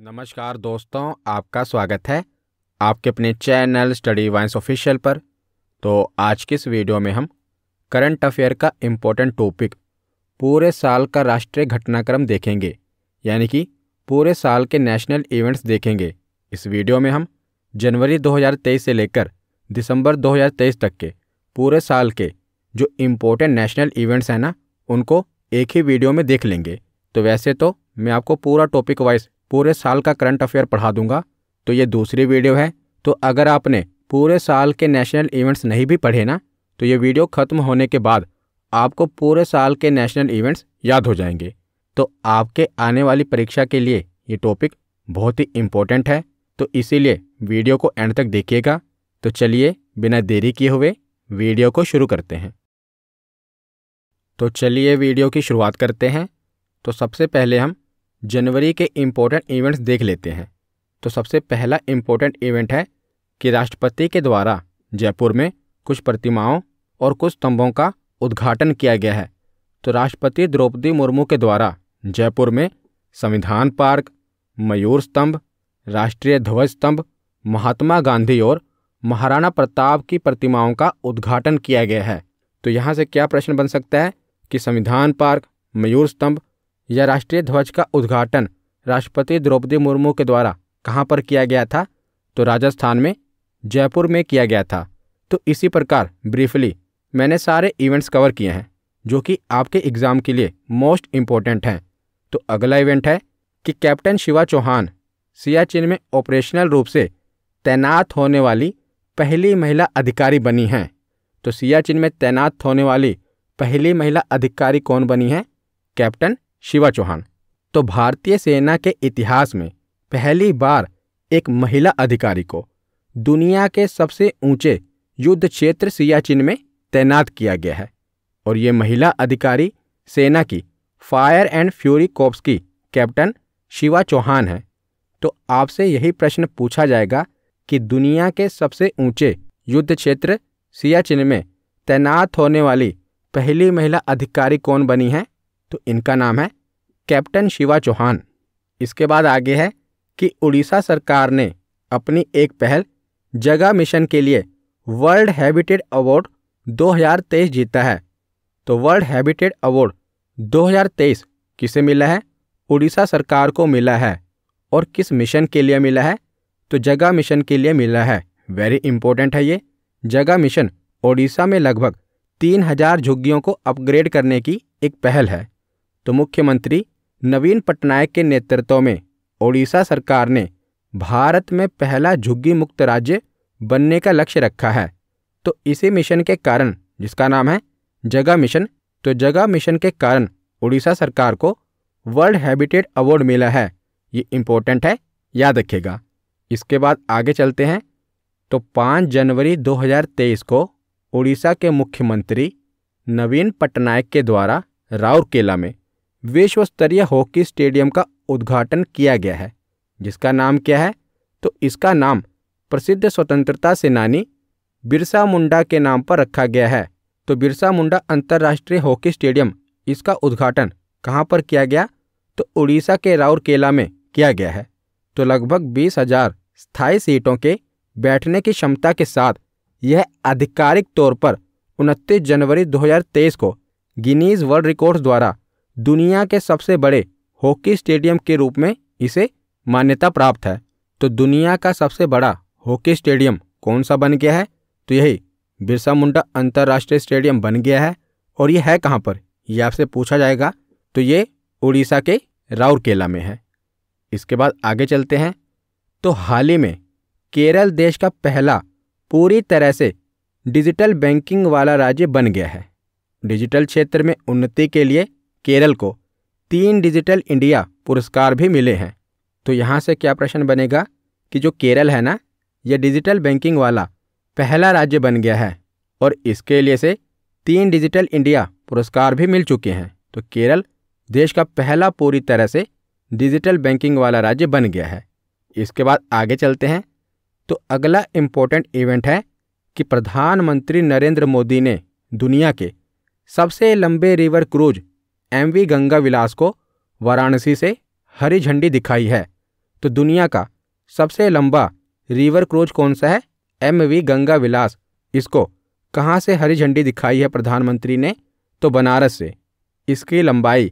नमस्कार दोस्तों आपका स्वागत है आपके अपने चैनल स्टडी वाइंस ऑफिशियल पर तो आज के इस वीडियो में हम करंट अफेयर का इम्पोर्टेंट टॉपिक पूरे साल का राष्ट्रीय घटनाक्रम देखेंगे यानी कि पूरे साल के नेशनल इवेंट्स देखेंगे इस वीडियो में हम जनवरी 2023 से लेकर दिसंबर 2023 तक के पूरे साल के जो इम्पोर्टेंट नेशनल इवेंट्स हैं ना उनको एक ही वीडियो में देख लेंगे तो वैसे तो मैं आपको पूरा टॉपिक वाइज पूरे साल का करंट अफेयर पढ़ा दूंगा तो ये दूसरी वीडियो है तो अगर आपने पूरे साल के नेशनल इवेंट्स नहीं भी पढ़े ना तो ये वीडियो ख़त्म होने के बाद आपको पूरे साल के नेशनल इवेंट्स याद हो जाएंगे तो आपके आने वाली परीक्षा के लिए ये टॉपिक बहुत ही इम्पोर्टेंट है तो इसीलिए वीडियो को एंड तक देखिएगा तो चलिए बिना देरी किए हुए वीडियो को शुरू करते हैं तो चलिए वीडियो की शुरुआत करते हैं तो सबसे पहले हम जनवरी के इम्पोर्टेंट इवेंट्स देख लेते हैं तो सबसे पहला इम्पोर्टेंट इवेंट है कि राष्ट्रपति के द्वारा जयपुर में कुछ प्रतिमाओं और कुछ स्तंभों का उद्घाटन किया गया है तो राष्ट्रपति द्रौपदी मुर्मू के द्वारा जयपुर में संविधान पार्क मयूर स्तंभ राष्ट्रीय ध्वज स्तंभ महात्मा गांधी और महाराणा प्रताप की प्रतिमाओं का उद्घाटन किया गया है तो यहाँ से क्या प्रश्न बन सकता है कि संविधान पार्क मयूर स्तंभ या राष्ट्रीय ध्वज का उद्घाटन राष्ट्रपति द्रौपदी मुर्मू के द्वारा कहाँ पर किया गया था तो राजस्थान में जयपुर में किया गया था तो इसी प्रकार ब्रीफली मैंने सारे इवेंट्स कवर किए हैं जो कि आपके एग्ज़ाम के लिए मोस्ट इम्पोर्टेंट हैं तो अगला इवेंट है कि कैप्टन शिवा चौहान सियाचिन में ऑपरेशनल रूप से तैनात होने वाली पहली महिला अधिकारी बनी हैं तो सियाचिन में तैनात होने वाली पहली महिला अधिकारी कौन बनी है कैप्टन शिवा चौहान तो भारतीय सेना के इतिहास में पहली बार एक महिला अधिकारी को दुनिया के सबसे ऊंचे युद्ध क्षेत्र सियाचिन में तैनात किया गया है और ये महिला अधिकारी सेना की फायर एंड फ्यूरी कोप्स की कैप्टन शिवा चौहान है तो आपसे यही प्रश्न पूछा जाएगा कि दुनिया के सबसे ऊंचे युद्ध क्षेत्र सियाचिन में तैनात होने वाली पहली महिला अधिकारी कौन बनी है तो इनका नाम है कैप्टन शिवा चौहान इसके बाद आगे है कि उड़ीसा सरकार ने अपनी एक पहल जगह मिशन के लिए वर्ल्ड हैबिटेट अवार्ड 2023 जीता है तो वर्ल्ड हैबिटेट अवार्ड 2023 किसे मिला है उड़ीसा सरकार को मिला है और किस मिशन के लिए मिला है तो जगह मिशन के लिए मिला है वेरी इंपॉर्टेंट है ये जगह मिशन ओडिशा में लगभग तीन हजार झुग्गियों को अपग्रेड करने की एक पहल है तो मुख्यमंत्री नवीन पटनायक के नेतृत्व में ओडिशा सरकार ने भारत में पहला झुग्गी मुक्त राज्य बनने का लक्ष्य रखा है तो इसी मिशन के कारण जिसका नाम है जगह मिशन तो जगह मिशन के कारण उड़ीसा सरकार को वर्ल्ड हैबिटेट अवार्ड मिला है ये इम्पोर्टेंट है याद रखेगा इसके बाद आगे चलते हैं तो 5 जनवरी 2023 को उड़ीसा के मुख्यमंत्री नवीन पटनायक के द्वारा राउरकेला में विश्व स्तरीय हॉकी स्टेडियम का उद्घाटन किया गया है जिसका नाम क्या है तो इसका नाम प्रसिद्ध स्वतंत्रता सेनानी बिरसा मुंडा के नाम पर रखा गया है तो बिरसा मुंडा अंतर्राष्ट्रीय हॉकी स्टेडियम इसका उद्घाटन कहाँ पर किया गया तो उड़ीसा के राउरकेला में किया गया है तो लगभग बीस हजार स्थायी सीटों के बैठने की क्षमता के साथ यह आधिकारिक तौर पर उनतीस जनवरी 2023 को गिनीज वर्ल्ड रिकॉर्ड्स द्वारा दुनिया के सबसे बड़े हॉकी स्टेडियम के रूप में इसे मान्यता प्राप्त है तो दुनिया का सबसे बड़ा हॉकी स्टेडियम कौन सा बन गया है तो यही बिरसा मुंडा अंतर्राष्ट्रीय स्टेडियम बन गया है और ये है कहाँ पर ये आपसे पूछा जाएगा तो ये उड़ीसा के राउरकेला में है इसके बाद आगे चलते हैं तो हाल ही में केरल देश का पहला पूरी तरह से डिजिटल बैंकिंग वाला राज्य बन गया है डिजिटल क्षेत्र में उन्नति के लिए केरल को तीन डिजिटल इंडिया पुरस्कार भी मिले हैं तो यहाँ से क्या प्रश्न बनेगा कि जो केरल है ना यह डिजिटल बैंकिंग वाला पहला राज्य बन गया है और इसके लिए से तीन डिजिटल इंडिया पुरस्कार भी मिल चुके हैं तो केरल देश का पहला पूरी तरह से डिजिटल बैंकिंग वाला राज्य बन गया है इसके बाद आगे चलते हैं तो अगला इम्पोर्टेंट इवेंट है कि प्रधानमंत्री नरेंद्र मोदी ने दुनिया के सबसे लंबे river cruise M V Ganga Vilas को वाराणसी से हरी झंडी दिखाई है तो दुनिया का सबसे लंबा रिवर क्रूज कौन सा है एम वी गंगा विलास इसको कहाँ से हरी झंडी दिखाई है प्रधानमंत्री ने तो बनारस से इसकी लंबाई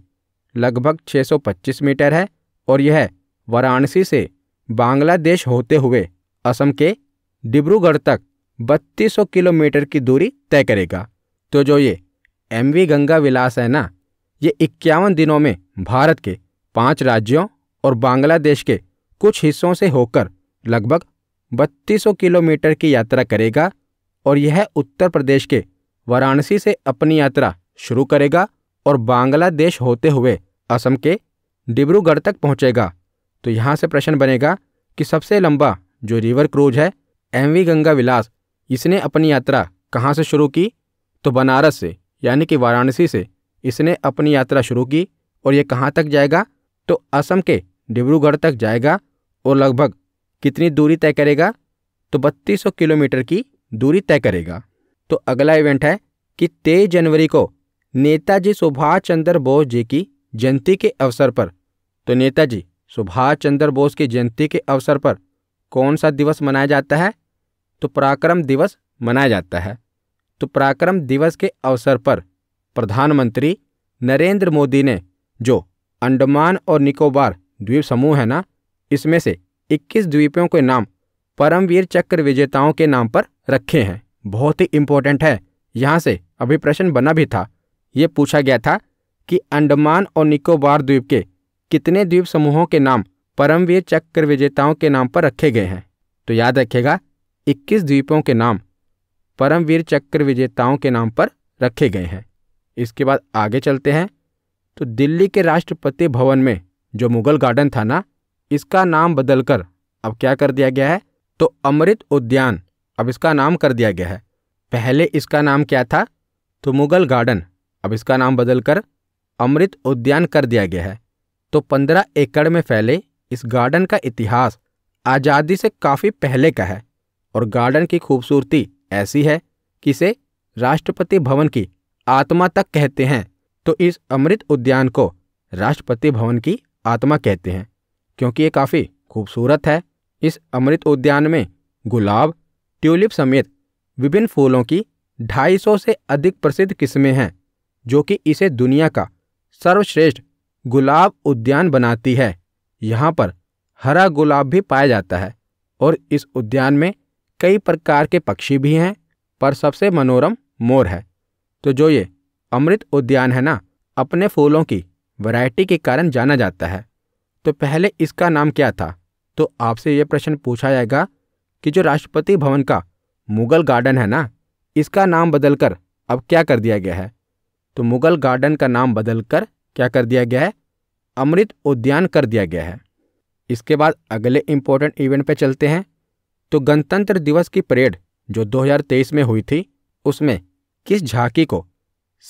लगभग 625 मीटर है और यह वाराणसी से बांग्लादेश होते हुए असम के डिब्रूगढ़ तक 3200 किलोमीटर की दूरी तय करेगा तो जो ये एम वी गंगा विलास है ना ये इक्यावन दिनों में भारत के पांच राज्यों और बांग्लादेश के कुछ हिस्सों से होकर लगभग 3200 किलोमीटर की यात्रा करेगा और यह उत्तर प्रदेश के वाराणसी से अपनी यात्रा शुरू करेगा और बांग्लादेश होते हुए असम के डिब्रूगढ़ तक पहुंचेगा तो यहां से प्रश्न बनेगा कि सबसे लंबा जो रिवर क्रूज है एम वी गंगा विलास इसने अपनी यात्रा कहाँ से शुरू की तो बनारस से यानी कि वाराणसी से इसने अपनी यात्रा शुरू की और ये कहाँ तक जाएगा तो असम के डिब्रूगढ़ तक जाएगा और लगभग कितनी दूरी तय करेगा तो 3200 किलोमीटर की दूरी तय करेगा तो अगला इवेंट है कि तेईस जनवरी को नेताजी सुभाष चंद्र बोस जी की जयंती के अवसर पर तो नेताजी सुभाष चंद्र बोस की जयंती के अवसर पर कौन सा दिवस मनाया जाता है तो पराक्रम दिवस मनाया जाता है तो पराक्रम दिवस के अवसर पर प्रधानमंत्री नरेंद्र मोदी ने जो अंडमान और निकोबार द्वीप समूह है ना इसमें से 21 द्वीपों के नाम परमवीर चक्र विजेताओं के नाम पर रखे हैं बहुत ही इम्पोर्टेंट है यहाँ से अभी प्रश्न बना भी था ये पूछा गया था कि अंडमान और निकोबार द्वीप के कितने द्वीप समूहों के नाम परमवीर चक्र विजेताओं के नाम पर रखे गए हैं तो याद रखेगा 21 द्वीपों के नाम परमवीर चक्र विजेताओं के नाम पर रखे गए हैं इसके बाद आगे चलते हैं तो दिल्ली के राष्ट्रपति भवन में जो मुगल गार्डन था ना इसका नाम बदलकर अब क्या कर दिया गया है तो अमृत उद्यान अब इसका नाम कर दिया गया है पहले इसका नाम क्या था तो मुगल गार्डन अब इसका नाम बदलकर अमृत उद्यान कर दिया गया है तो पंद्रह एकड़ में फैले इस गार्डन का इतिहास आज़ादी से काफ़ी पहले का है और गार्डन की खूबसूरती ऐसी है कि इसे राष्ट्रपति भवन की आत्मा तक कहते हैं तो इस अमृत उद्यान को राष्ट्रपति भवन की आत्मा कहते हैं क्योंकि ये काफ़ी खूबसूरत है इस अमृत उद्यान में गुलाब ट्यूलिप समेत विभिन्न फूलों की 250 से अधिक प्रसिद्ध किस्में हैं जो कि इसे दुनिया का सर्वश्रेष्ठ गुलाब उद्यान बनाती है यहाँ पर हरा गुलाब भी पाया जाता है और इस उद्यान में कई प्रकार के पक्षी भी हैं पर सबसे मनोरम मोर है तो जो ये अमृत उद्यान है ना अपने फूलों की वैरायटी के कारण जाना जाता है तो पहले इसका नाम क्या था तो आपसे यह प्रश्न पूछा जाएगा कि जो राष्ट्रपति भवन का मुगल गार्डन है ना इसका नाम बदलकर अब क्या कर दिया गया है तो मुगल गार्डन का नाम बदलकर क्या कर दिया गया है अमृत उद्यान कर दिया गया है इसके बाद अगले इम्पोर्टेंट इवेंट पे चलते हैं तो गणतंत्र दिवस की परेड जो 2023 में हुई थी उसमें किस झांकी को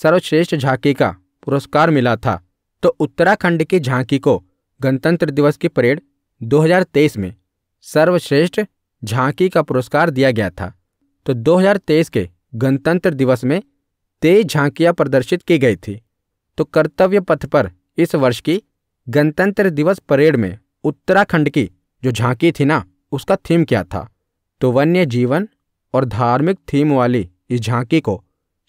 सर्वश्रेष्ठ झांकी का पुरस्कार मिला था तो उत्तराखंड की झांकी को गणतंत्र दिवस की परेड 2023 में सर्वश्रेष्ठ झांकी का पुरस्कार दिया गया था तो 2023 के गणतंत्र दिवस में तेईस झांकियां प्रदर्शित की गई थी तो कर्तव्य पथ पर इस वर्ष की गणतंत्र दिवस परेड में उत्तराखंड की जो झांकी थी ना उसका थीम क्या था तो वन्य जीवन और धार्मिक थीम वाली इस झांकी को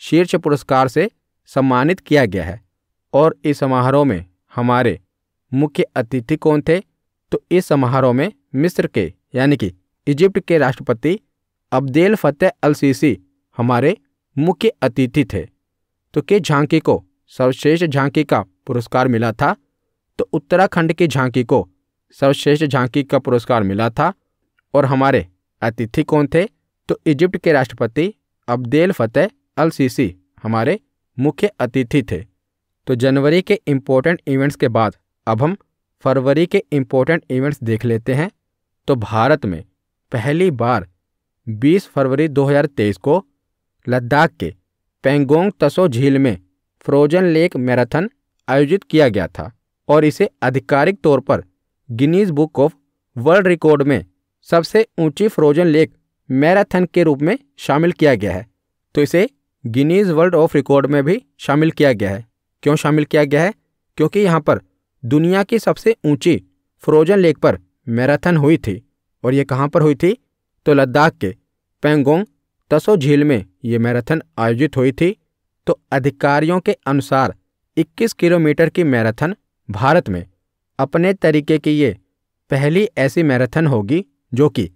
शीर्ष पुरस्कार से सम्मानित किया गया है और इस समारोह में हमारे मुख्य अतिथि कौन थे तो इस समारोह में मिस्र के यानी कि इजिप्ट के राष्ट्रपति अब्देल फतेह अल सीसी हमारे मुख्य अतिथि थे तो के झांकी को सर्वश्रेष्ठ झांकी का पुरस्कार मिला था तो उत्तराखंड की झांकी को सर्वश्रेष्ठ झांकी का पुरस्कार मिला था और हमारे अतिथि कौन थे तो इजिप्ट के राष्ट्रपति अब्देल फतेह अल सीसी हमारे मुख्य अतिथि थे तो जनवरी के इम्पोर्टेंट इवेंट्स के बाद अब हम फरवरी के इम्पोर्टेंट इवेंट्स देख लेते हैं तो भारत में पहली बार 20 फरवरी 2023 को लद्दाख के पेंगोंग तसो झील में फ्रोजन लेक मैराथन आयोजित किया गया था और इसे आधिकारिक तौर पर Guinness book of world record में सबसे ऊंची फ्रोजन लेक मैराथन के रूप में शामिल किया गया है तो इसे गिनीज वर्ल्ड ऑफ रिकॉर्ड में भी शामिल किया गया है क्यों शामिल किया गया है क्योंकि यहाँ पर दुनिया की सबसे ऊंची फ्रोजन लेक पर मैराथन हुई थी और ये कहाँ पर हुई थी तो लद्दाख के पेंगोंग तसो झील में ये मैराथन आयोजित हुई थी तो अधिकारियों के अनुसार 21 किलोमीटर की मैराथन भारत में अपने तरीके की ये पहली ऐसी मैराथन होगी जो कि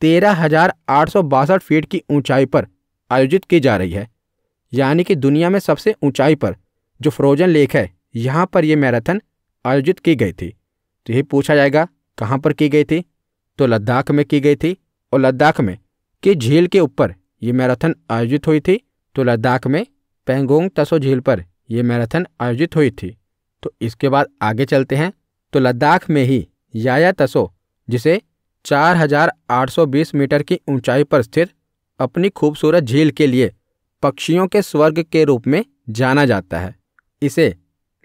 तेरह हजार आठ सौ बासठ फीट की ऊंचाई पर आयोजित की जा रही है यानी कि दुनिया में सबसे ऊंचाई पर जो फ्रोजन लेक है यहाँ पर यह मैराथन आयोजित की गई थी तो यही पूछा जाएगा कहाँ पर की गई थी तो लद्दाख में की गई थी और लद्दाख में कि झील के ऊपर ये मैराथन आयोजित हुई थी तो लद्दाख में पेंगोंग तसो झील पर यह मैराथन आयोजित हुई थी तो इसके बाद आगे चलते हैं तो लद्दाख में ही याया तसो जिसे 4820 मीटर की ऊंचाई पर स्थित अपनी खूबसूरत झील के लिए पक्षियों के स्वर्ग के रूप में जाना जाता है इसे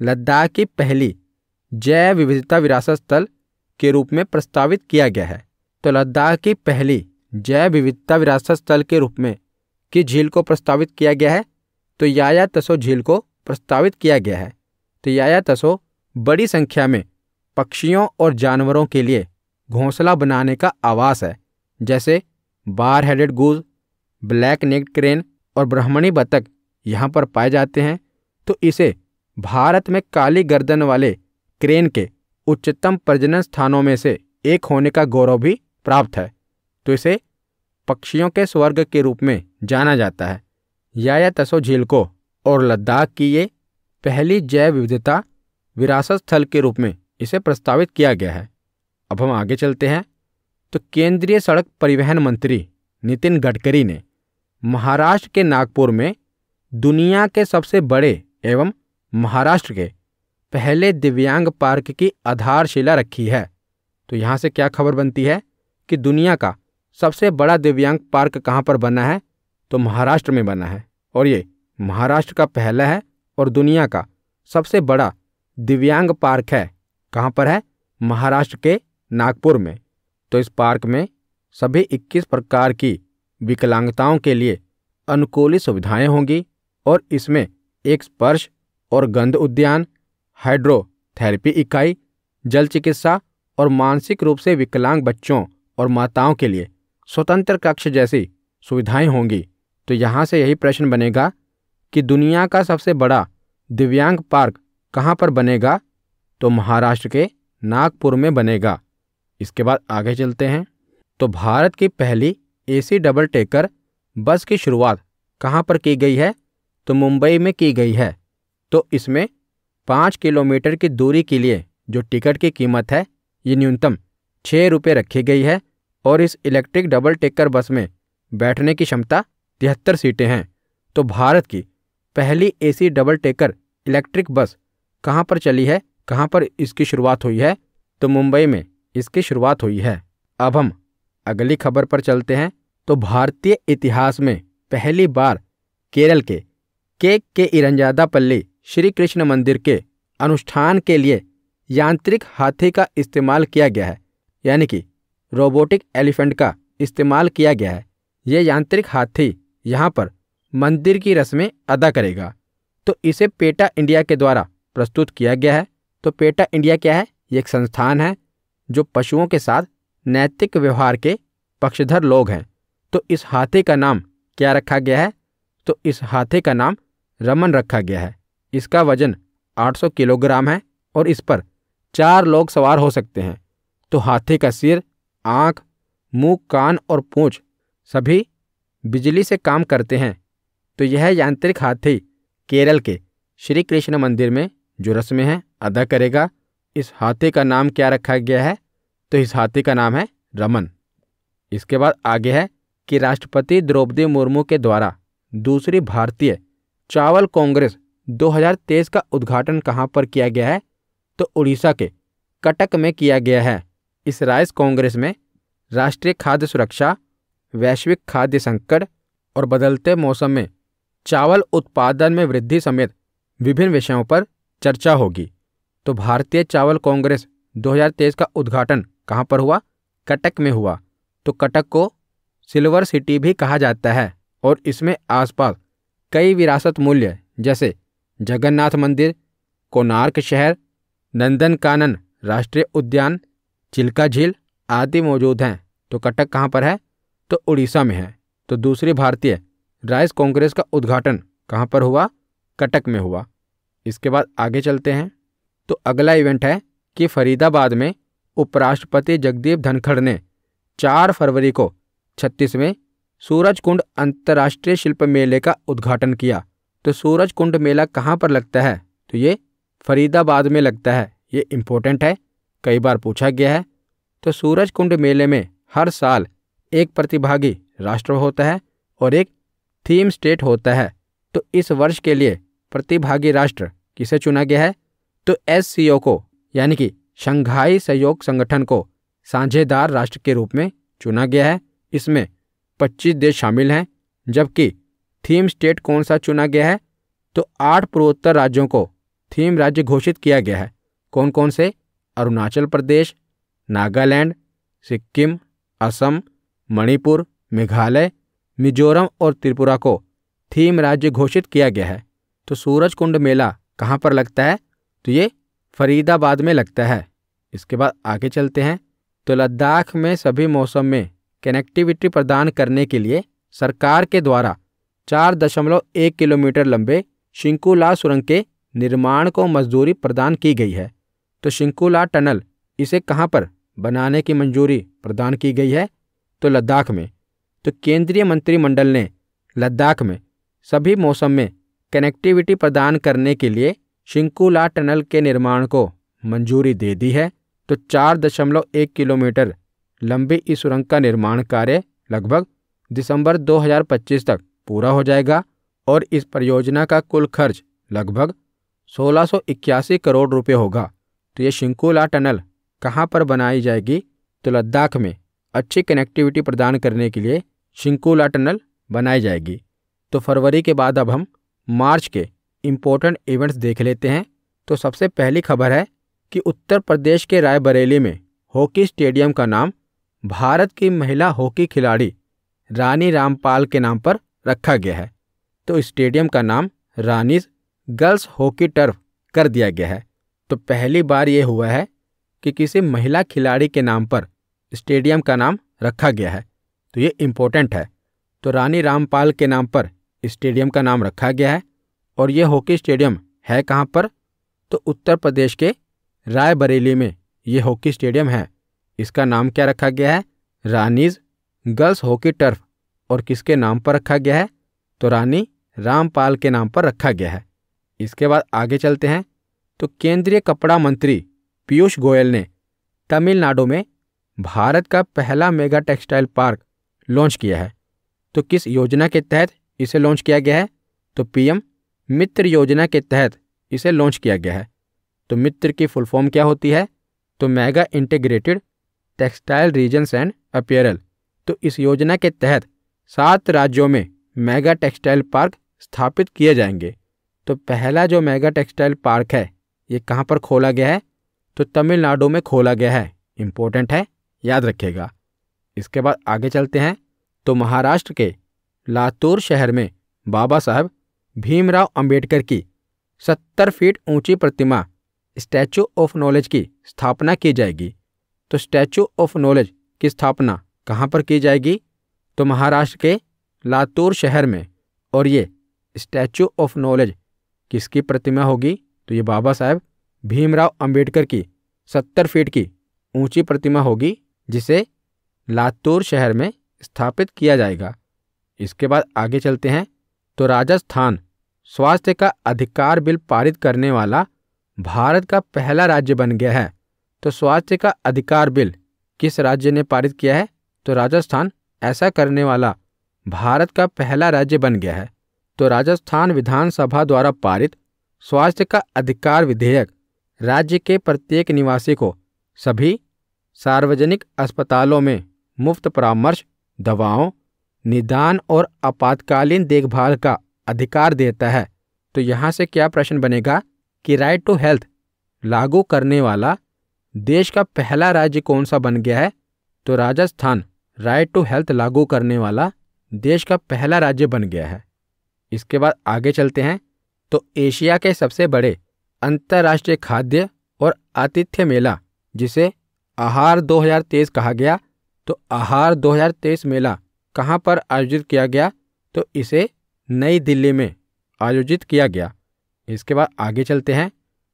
लद्दाख की पहली जैव विविधता विरासत स्थल के रूप में प्रस्तावित किया गया है तो लद्दाख की पहली जैव विविधता विरासत स्थल के रूप में किस झील को प्रस्तावित किया गया है तो याया तसो झील को प्रस्तावित किया गया है तो याया तसो बड़ी संख्या में पक्षियों और जानवरों के लिए घोंसला बनाने का आवास है जैसे bar headed goose black necked crane और ब्राह्मणी बतख यहाँ पर पाए जाते हैं तो इसे भारत में काली गर्दन वाले क्रेन के उच्चतम प्रजनन स्थानों में से एक होने का गौरव भी प्राप्त है तो इसे पक्षियों के स्वर्ग के रूप में जाना जाता है याया तसो झील को और लद्दाख की ये पहली जैव विविधता विरासत स्थल के रूप में इसे प्रस्तावित किया गया है अब हम आगे चलते हैं तो केंद्रीय सड़क परिवहन मंत्री नितिन गडकरी ने महाराष्ट्र के नागपुर में दुनिया के सबसे बड़े एवं महाराष्ट्र के पहले दिव्यांग पार्क की आधारशिला रखी है तो यहाँ से क्या खबर बनती है कि दुनिया का सबसे बड़ा दिव्यांग पार्क कहाँ पर बना है तो महाराष्ट्र में बना है और ये महाराष्ट्र का पहला है और दुनिया का सबसे बड़ा दिव्यांग पार्क है कहाँ पर है महाराष्ट्र के नागपुर में तो इस पार्क में सभी 21 प्रकार की विकलांगताओं के लिए अनुकूली सुविधाएं होंगी और इसमें एक स्पर्श और गंध उद्यान हाइड्रोथेरेपी इकाई जल चिकित्सा और मानसिक रूप से विकलांग बच्चों और माताओं के लिए स्वतंत्र कक्ष जैसी सुविधाएं होंगी तो यहाँ से यही प्रश्न बनेगा कि दुनिया का सबसे बड़ा दिव्यांग पार्क कहाँ पर बनेगा तो महाराष्ट्र के नागपुर में बनेगा इसके बाद आगे चलते हैं तो भारत की पहली एसी डबल टेकर बस की शुरुआत कहाँ पर की गई है तो मुंबई में की गई है तो इसमें पाँच किलोमीटर की दूरी के लिए जो टिकट की कीमत है ये न्यूनतम छः रुपये रखी गई है और इस इलेक्ट्रिक डबल टेकर बस में बैठने की क्षमता तिहत्तर सीटें हैं तो भारत की पहली AC double taker electric bus कहाँ पर चली है कहाँ पर इसकी शुरुआत हुई है तो मुंबई में इसकी शुरुआत हुई है अब हम अगली खबर पर चलते हैं तो भारतीय इतिहास में पहली बार केरल के के के इरंजादा पल्ली श्री कृष्ण मंदिर के अनुष्ठान के लिए यांत्रिक हाथी का इस्तेमाल किया गया है यानी कि रोबोटिक एलिफेंट का इस्तेमाल किया गया है ये यांत्रिक हाथी यहाँ पर मंदिर की रस्में अदा करेगा तो इसे पेटा इंडिया के द्वारा प्रस्तुत किया गया है तो पेटा इंडिया क्या है ये एक संस्थान है जो पशुओं के साथ नैतिक व्यवहार के पक्षधर लोग हैं तो इस हाथे का नाम क्या रखा गया है तो इस हाथे का नाम रमन रखा गया है इसका वजन 800 किलोग्राम है और इस पर चार लोग सवार हो सकते हैं तो हाथे का सिर आँख मुंह, कान और पूँछ सभी बिजली से काम करते हैं तो यह यांत्रिक हाथी केरल के श्री कृष्ण मंदिर में जो रस्में हैं अदा करेगा इस हाथी का नाम क्या रखा गया है तो इस हाथी का नाम है रमन इसके बाद आगे है कि राष्ट्रपति द्रौपदी मुर्मू के द्वारा दूसरी भारतीय चावल कांग्रेस 2023 का उद्घाटन कहाँ पर किया गया है तो उड़ीसा के कटक में किया गया है इस राइस कांग्रेस में राष्ट्रीय खाद्य सुरक्षा वैश्विक खाद्य संकट और बदलते मौसम में चावल उत्पादन में वृद्धि समेत विभिन्न विषयों पर चर्चा होगी तो भारतीय चावल कांग्रेस 2023 का उद्घाटन कहाँ पर हुआ कटक में हुआ तो कटक को सिल्वर सिटी भी कहा जाता है और इसमें आसपास कई विरासत मूल्य जैसे जगन्नाथ मंदिर कोणार्क शहर नंदनकानन राष्ट्रीय उद्यान चिल्का झील आदि मौजूद हैं तो कटक कहाँ पर है तो उड़ीसा में है तो दूसरी भारतीय राइस कांग्रेस का उद्घाटन कहाँ पर हुआ कटक में हुआ इसके बाद आगे चलते हैं तो अगला इवेंट है कि फरीदाबाद में उपराष्ट्रपति जगदीप धनखड़ ने 4 फरवरी को छत्तीसवें कुंड अंतर्राष्ट्रीय शिल्प मेले का उद्घाटन किया तो सूरज कुंड मेला कहाँ पर लगता है तो ये फरीदाबाद में लगता है ये इम्पोर्टेंट है कई बार पूछा गया है तो सूरज कुंड मेले में हर साल एक प्रतिभागी राष्ट्र होता है और एक थीम स्टेट होता है तो इस वर्ष के लिए प्रतिभागी राष्ट्र किसे चुना गया है तो एस को यानी कि शंघाई सहयोग संगठन को साझेदार राष्ट्र के रूप में चुना गया है इसमें 25 देश शामिल हैं जबकि थीम स्टेट कौन सा चुना गया है तो आठ पूर्वोत्तर राज्यों को थीम राज्य घोषित किया गया है कौन कौन से अरुणाचल प्रदेश नागालैंड सिक्किम असम मणिपुर मेघालय मिजोरम और त्रिपुरा को थीम राज्य घोषित किया गया है तो सूरज कुंड मेला कहाँ पर लगता है तो ये फरीदाबाद में लगता है इसके बाद आगे चलते हैं तो लद्दाख में सभी मौसम में कनेक्टिविटी प्रदान करने के लिए सरकार के द्वारा चार दशमलव एक किलोमीटर लंबे शिंकुला सुरंग के निर्माण को मजदूरी प्रदान की गई है तो शिंकुला टनल इसे कहाँ पर बनाने की मंजूरी प्रदान की गई है तो लद्दाख में तो केंद्रीय मंत्रिमंडल ने लद्दाख में सभी मौसम में कनेक्टिविटी प्रदान करने के लिए शिंकुला टनल के निर्माण को मंजूरी दे दी है तो चार दशमलव एक किलोमीटर लंबी इस सुरंग का निर्माण कार्य लगभग दिसंबर 2025 तक पूरा हो जाएगा और इस परियोजना का कुल खर्च लगभग सोलह करोड़ रुपये होगा तो ये शिंकुला टनल कहाँ पर बनाई जाएगी तो लद्दाख में अच्छी कनेक्टिविटी प्रदान करने के लिए शिंकुला टनल बनाई जाएगी तो फरवरी के बाद अब हम मार्च के इम्पोर्टेंट इवेंट्स देख लेते हैं तो सबसे पहली खबर है कि उत्तर प्रदेश के रायबरेली में हॉकी स्टेडियम का नाम भारत की महिला हॉकी खिलाड़ी रानी रामपाल के नाम पर रखा गया है तो स्टेडियम का नाम रानीज गर्ल्स हॉकी टर्फ कर दिया गया है तो पहली बार ये हुआ है कि किसी महिला खिलाड़ी के नाम पर स्टेडियम का नाम रखा गया है तो ये इम्पोर्टेंट है तो रानी रामपाल के नाम पर स्टेडियम का नाम रखा गया है और ये हॉकी स्टेडियम है कहाँ पर तो उत्तर प्रदेश के रायबरेली में यह हॉकी स्टेडियम है इसका नाम क्या रखा गया है रानीज गर्ल्स हॉकी टर्फ और किसके नाम पर रखा गया है तो रानी रामपाल के नाम पर रखा गया है इसके बाद आगे चलते हैं तो केंद्रीय कपड़ा मंत्री पीयूष गोयल ने तमिलनाडु में भारत का पहला मेगा टेक्सटाइल पार्क लॉन्च किया है तो किस योजना के तहत इसे लॉन्च किया गया है तो पीएम मित्र योजना के तहत इसे लॉन्च किया गया है तो मित्र की फुल फॉर्म क्या होती है तो mega integrated textile regions and apparel तो इस योजना के तहत सात राज्यों में मेगा टेक्सटाइल पार्क स्थापित किए जाएंगे तो पहला जो मेगा टेक्सटाइल पार्क है ये कहाँ पर खोला गया है तो तमिलनाडु में खोला गया है इम्पोर्टेंट है याद रखेगा इसके बाद आगे चलते हैं तो महाराष्ट्र के लातूर शहर में बाबा साहब भीमराव अंबेडकर की सत्तर फीट ऊंची प्रतिमा स्टैचू ऑफ नॉलेज की स्थापना की जाएगी तो स्टैचू ऑफ नॉलेज की स्थापना कहाँ पर की जाएगी तो महाराष्ट्र के लातूर शहर में और ये स्टैचू ऑफ नॉलेज किसकी प्रतिमा होगी तो ये बाबा साहेब भीमराव अंबेडकर की सत्तर फीट की ऊंची प्रतिमा होगी जिसे लातूर शहर में स्थापित किया जाएगा इसके बाद आगे चलते हैं तो राजस्थान स्वास्थ्य का अधिकार बिल पारित करने वाला भारत का पहला राज्य बन गया है तो स्वास्थ्य का अधिकार बिल किस राज्य ने पारित किया है तो राजस्थान ऐसा करने वाला भारत का पहला राज्य बन गया है तो राजस्थान विधानसभा द्वारा पारित स्वास्थ्य का अधिकार विधेयक राज्य के प्रत्येक निवासी को सभी सार्वजनिक अस्पतालों में मुफ्त परामर्श दवाओं निदान और आपातकालीन देखभाल का अधिकार देता है तो यहाँ से क्या प्रश्न बनेगा कि राइट टू हेल्थ लागू करने वाला देश का पहला राज्य कौन सा बन गया है तो राजस्थान राइट टू हेल्थ लागू करने वाला देश का पहला राज्य बन गया है इसके बाद आगे चलते हैं तो एशिया के सबसे बड़े अंतर्राष्ट्रीय खाद्य और आतिथ्य मेला जिसे आहार 2023 कहा गया तो आहार 2023 मेला कहाँ पर आयोजित किया गया तो इसे नई दिल्ली में आयोजित किया गया इसके बाद आगे चलते हैं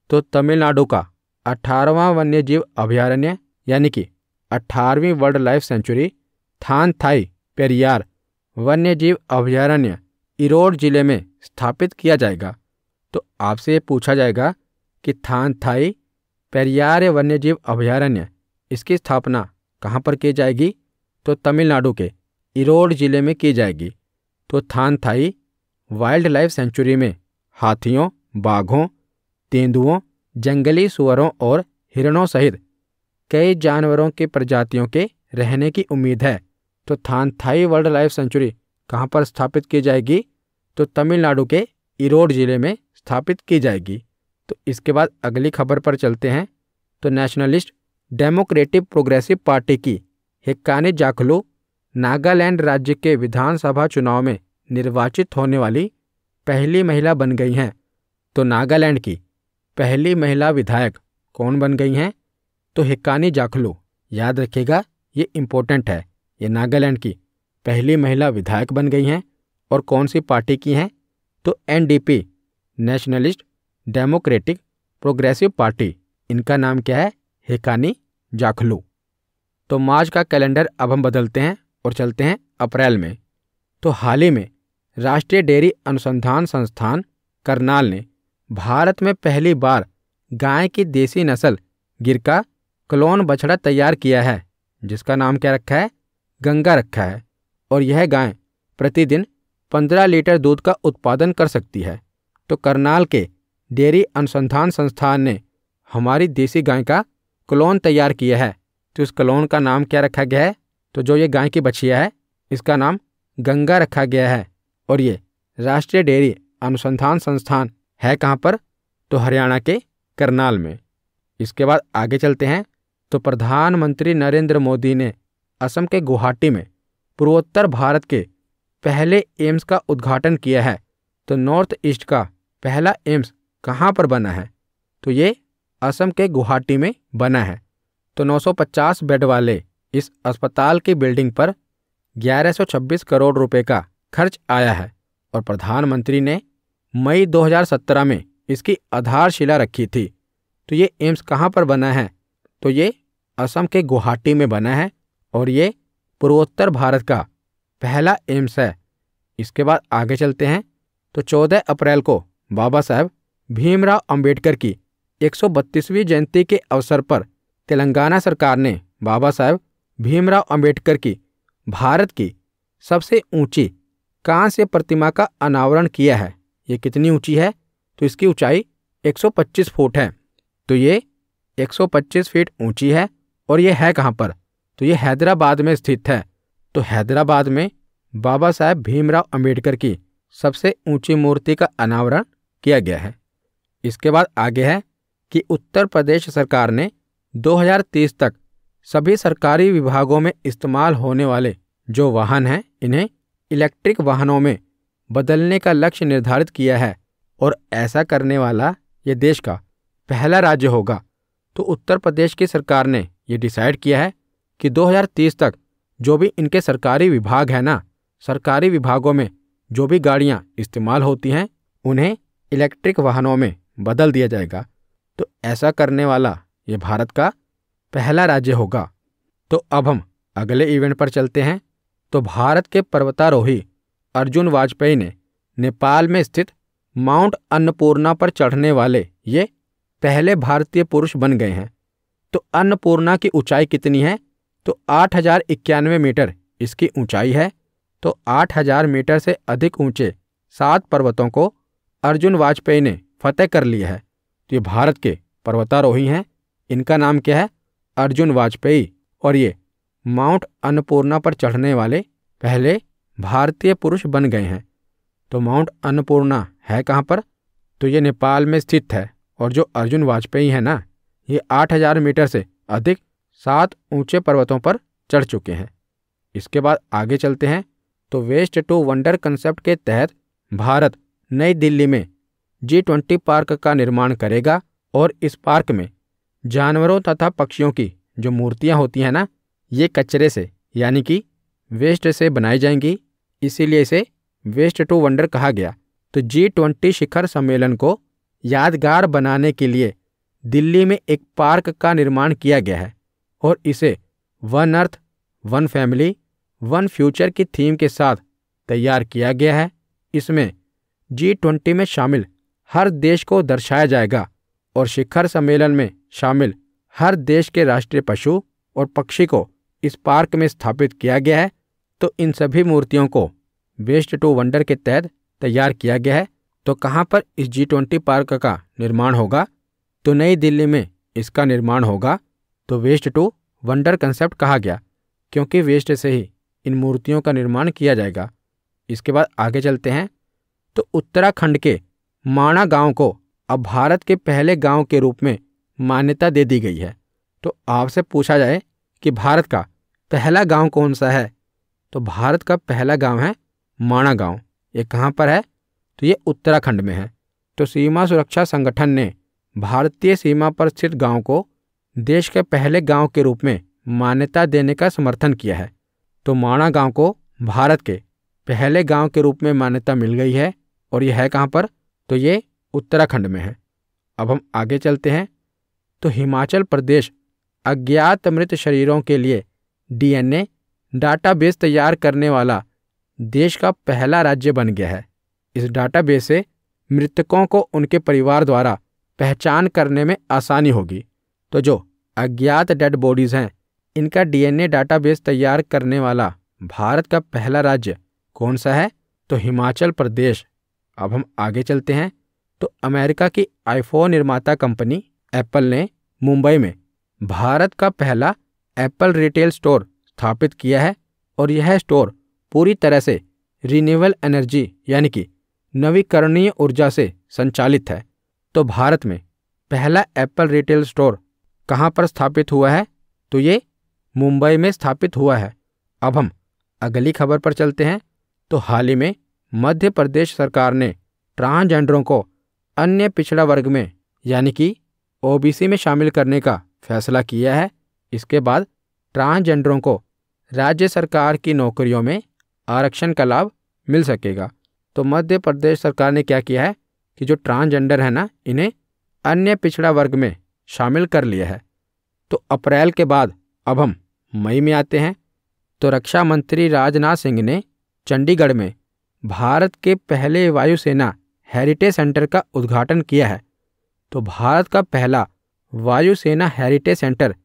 तो तमिलनाडु का अठारहवां वन्यजीव अभयारण्य यानी कि अठारहवीं wildlife sanctuary Thanthai Periyar वन्यजीव अभयारण्य इरोड जिले में स्थापित किया जाएगा तो आपसे पूछा जाएगा कि थान थाई पेरियार वन्यजीव अभयारण्य इसकी स्थापना कहाँ पर की जाएगी तो तमिलनाडु के इरोड जिले में की जाएगी तो थानथाई वाइल्ड लाइफ सेंचुरी में हाथियों बाघों तेंदुओं जंगली सुअरों और हिरणों सहित कई जानवरों के प्रजातियों के रहने की उम्मीद है तो थानथाई वाइल्ड लाइफ सेंचुरी कहाँ पर स्थापित की जाएगी तो तमिलनाडु के इरोड जिले में स्थापित की जाएगी तो इसके बाद अगली खबर पर चलते हैं तो नेशनलिस्ट डेमोक्रेटिक प्रोग्रेसिव पार्टी की हिक्कानी जाखलू नागालैंड राज्य के विधानसभा चुनाव में निर्वाचित होने वाली पहली महिला बन गई हैं तो नागालैंड की पहली महिला विधायक कौन बन गई हैं तो हिकानी जाखलू याद रखिएगा ये इम्पोर्टेंट है ये नागालैंड की पहली महिला विधायक बन गई हैं और कौन सी पार्टी की हैं तो NDP nationalist democratic progressive party इनका नाम क्या है हिकानी जाखलू तो मार्च का कैलेंडर अब हम बदलते हैं और चलते हैं अप्रैल में तो हाल ही में राष्ट्रीय डेयरी अनुसंधान संस्थान करनाल ने भारत में पहली बार गाय की देसी नस्ल का क्लोन बछड़ा तैयार किया है जिसका नाम क्या रखा है गंगा रखा है और यह गाय प्रतिदिन पंद्रह लीटर दूध का उत्पादन कर सकती है तो करनाल के डेयरी अनुसंधान संस्थान ने हमारी देसी गाय का क्लोन तैयार किया है तो इस क्लोन का नाम क्या रखा गया है तो जो ये गाय की बछिया है इसका नाम गंगा रखा गया है और ये राष्ट्रीय डेयरी अनुसंधान संस्थान है कहाँ पर तो हरियाणा के करनाल में इसके बाद आगे चलते हैं तो प्रधानमंत्री नरेंद्र मोदी ने असम के गुवाहाटी में पूर्वोत्तर भारत के पहले एम्स का उद्घाटन किया है तो नॉर्थ ईस्ट का पहला एम्स कहाँ पर बना है तो ये असम के गुवाहाटी में बना है तो 950 बेड वाले इस अस्पताल की बिल्डिंग पर 1126 करोड़ रुपए का खर्च आया है और प्रधानमंत्री ने मई 2017 में इसकी आधारशिला रखी थी तो ये एम्स कहाँ पर बना है तो ये असम के गुवाहाटी में बना है और ये पूर्वोत्तर भारत का पहला एम्स है इसके बाद आगे चलते हैं तो 14 अप्रैल को बाबा साहब भीमराव अंबेडकर की 132वीं जयंती के अवसर पर तेलंगाना सरकार ने बाबा साहब भीमराव अंबेडकर की भारत की सबसे ऊंची कहाँ से प्रतिमा का अनावरण किया है ये कितनी ऊंची है तो इसकी ऊंचाई 125 फुट है तो ये 125 फीट ऊंची है और ये है कहाँ पर तो ये हैदराबाद में स्थित है तो हैदराबाद में बाबा साहेब भीमराव अंबेडकर की सबसे ऊंची मूर्ति का अनावरण किया गया है इसके बाद आगे है कि उत्तर प्रदेश सरकार ने 2030 तक सभी सरकारी विभागों में इस्तेमाल होने वाले जो वाहन हैं इन्हें इलेक्ट्रिक वाहनों में बदलने का लक्ष्य निर्धारित किया है और ऐसा करने वाला ये देश का पहला राज्य होगा तो उत्तर प्रदेश की सरकार ने ये डिसाइड किया है कि 2030 तक जो भी इनके सरकारी विभाग है ना सरकारी विभागों में जो भी गाड़ियाँ इस्तेमाल होती हैं उन्हें इलेक्ट्रिक वाहनों में बदल दिया जाएगा तो ऐसा करने वाला ये भारत का पहला राज्य होगा तो अब हम अगले इवेंट पर चलते हैं तो भारत के पर्वतारोही अर्जुन वाजपेयी ने नेपाल में स्थित माउंट अन्नपूर्णा पर चढ़ने वाले ये पहले भारतीय पुरुष बन गए हैं तो अन्नपूर्णा की ऊंचाई कितनी है तो आठ हजार इक्यानवे मीटर इसकी ऊंचाई है तो आठ हजार मीटर से अधिक ऊंचे सात पर्वतों को अर्जुन वाजपेयी ने फतेह कर लिया है तो ये भारत के पर्वतारोही हैं इनका नाम क्या है अर्जुन वाजपेयी और ये माउंट अन्नपूर्णा पर चढ़ने वाले पहले भारतीय पुरुष बन गए हैं तो माउंट अन्नपूर्णा है कहाँ पर तो ये नेपाल में स्थित है और जो अर्जुन वाजपेयी है ना ये 8000 मीटर से अधिक सात ऊंचे पर्वतों पर चढ़ चुके हैं इसके बाद आगे चलते हैं तो वेस्ट टू वंडर कंसेप्ट के तहत भारत नई दिल्ली में जी ट्वेंटी पार्क का निर्माण करेगा और इस पार्क में जानवरों तथा पक्षियों की जो मूर्तियाँ होती हैं ना ये कचरे से यानी कि वेस्ट से बनाई जाएंगी इसीलिए इसे वेस्ट टू वंडर कहा गया तो जी ट्वेंटी शिखर सम्मेलन को यादगार बनाने के लिए दिल्ली में एक पार्क का निर्माण किया गया है और इसे one earth one family one future की थीम के साथ तैयार किया गया है इसमें जी ट्वेंटी में शामिल हर देश को दर्शाया जाएगा और शिखर सम्मेलन में शामिल हर देश के राष्ट्रीय पशु और पक्षी को इस पार्क में स्थापित किया गया है तो इन सभी मूर्तियों को वेस्ट टू वंडर के तहत तैयार किया गया है तो कहाँ पर इस जी ट्वेंटी पार्क का निर्माण होगा तो नई दिल्ली में इसका निर्माण होगा तो वेस्ट टू वंडर कंसेप्ट कहा गया क्योंकि वेस्ट से ही इन मूर्तियों का निर्माण किया जाएगा इसके बाद आगे चलते हैं तो उत्तराखंड के माणा गांव को अब भारत के पहले गांव के रूप में मान्यता दे दी गई है तो आपसे पूछा जाए कि भारत का पहला गांव कौन सा है तो भारत का पहला गांव है माणा गांव ये कहाँ पर है तो ये उत्तराखंड में है तो सीमा सुरक्षा संगठन ने भारतीय सीमा पर स्थित गांव को देश के पहले गांव के रूप में मान्यता देने का समर्थन किया है तो माणा गांव को भारत के पहले गांव के रूप में मान्यता मिल गई है और यह है कहाँ पर तो ये उत्तराखंड में है अब हम आगे चलते हैं तो हिमाचल प्रदेश अज्ञात मृत शरीरों के लिए डीएनए डाटाबेस तैयार करने वाला देश का पहला राज्य बन गया है इस डाटाबेस से मृतकों को उनके परिवार द्वारा पहचान करने में आसानी होगी तो जो अज्ञात डेड बॉडीज़ हैं इनका डीएनए डाटाबेस तैयार करने वाला भारत का पहला राज्य कौन सा है तो हिमाचल प्रदेश अब हम आगे चलते हैं तो अमेरिका की आईफोन निर्माता कंपनी एप्पल ने मुंबई में भारत का पहला एप्पल रिटेल स्टोर स्थापित किया है और यह स्टोर पूरी तरह से रिन्यूएबल एनर्जी यानी कि नवीकरणीय ऊर्जा से संचालित है तो भारत में पहला एप्पल रिटेल स्टोर कहाँ पर स्थापित हुआ है तो ये मुंबई में स्थापित हुआ है अब हम अगली खबर पर चलते हैं तो हाल ही में मध्य प्रदेश सरकार ने ट्रांसजेंडरों को अन्य पिछड़ा वर्ग में यानी कि ओबीसी में शामिल करने का फैसला किया है इसके बाद ट्रांसजेंडरों को राज्य सरकार की नौकरियों में आरक्षण का लाभ मिल सकेगा तो मध्य प्रदेश सरकार ने क्या किया है कि जो ट्रांसजेंडर है ना इन्हें अन्य पिछड़ा वर्ग में शामिल कर लिया है तो अप्रैल के बाद अब हम मई में आते हैं तो रक्षा मंत्री राजनाथ सिंह ने चंडीगढ़ में भारत के पहले वायुसेना हेरिटेज सेंटर का उद्घाटन किया है तो भारत का पहला वायुसेना हेरिटेज सेंटर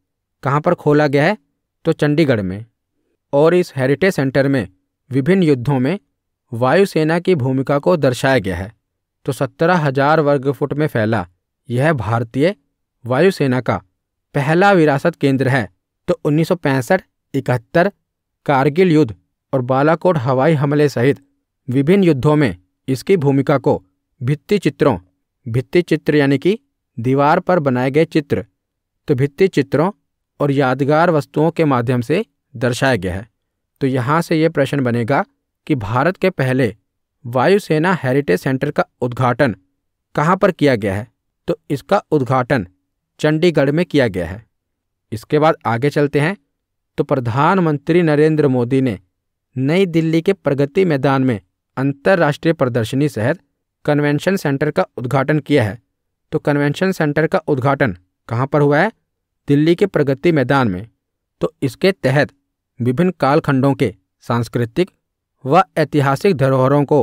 कहाँ पर खोला गया है तो चंडीगढ़ में और इस हेरिटेज सेंटर में विभिन्न युद्धों में वायुसेना की भूमिका को दर्शाया गया है तो सत्रह हजार वर्ग फुट में फैला यह भारतीय वायुसेना का पहला विरासत केंद्र है तो उन्नीस सौ इकहत्तर कारगिल युद्ध और बालाकोट हवाई हमले सहित विभिन्न युद्धों में इसकी भूमिका को भित्ति चित्रों भित्ति चित्र यानी कि दीवार पर बनाए गए चित्र तो भित्ति चित्रों और यादगार वस्तुओं के माध्यम से दर्शाया गया है तो यहाँ से ये प्रश्न बनेगा कि भारत के पहले वायुसेना हेरिटेज सेंटर का उद्घाटन कहाँ पर किया गया है तो इसका उद्घाटन चंडीगढ़ में किया गया है इसके बाद आगे चलते हैं तो प्रधानमंत्री नरेंद्र मोदी ने नई दिल्ली के प्रगति मैदान में अंतर्राष्ट्रीय प्रदर्शनी शहर कन्वेंशन सेंटर का उद्घाटन किया है तो कन्वेंशन सेंटर का उद्घाटन कहाँ पर हुआ है दिल्ली के प्रगति मैदान में तो इसके तहत विभिन्न कालखंडों के सांस्कृतिक व ऐतिहासिक धरोहरों को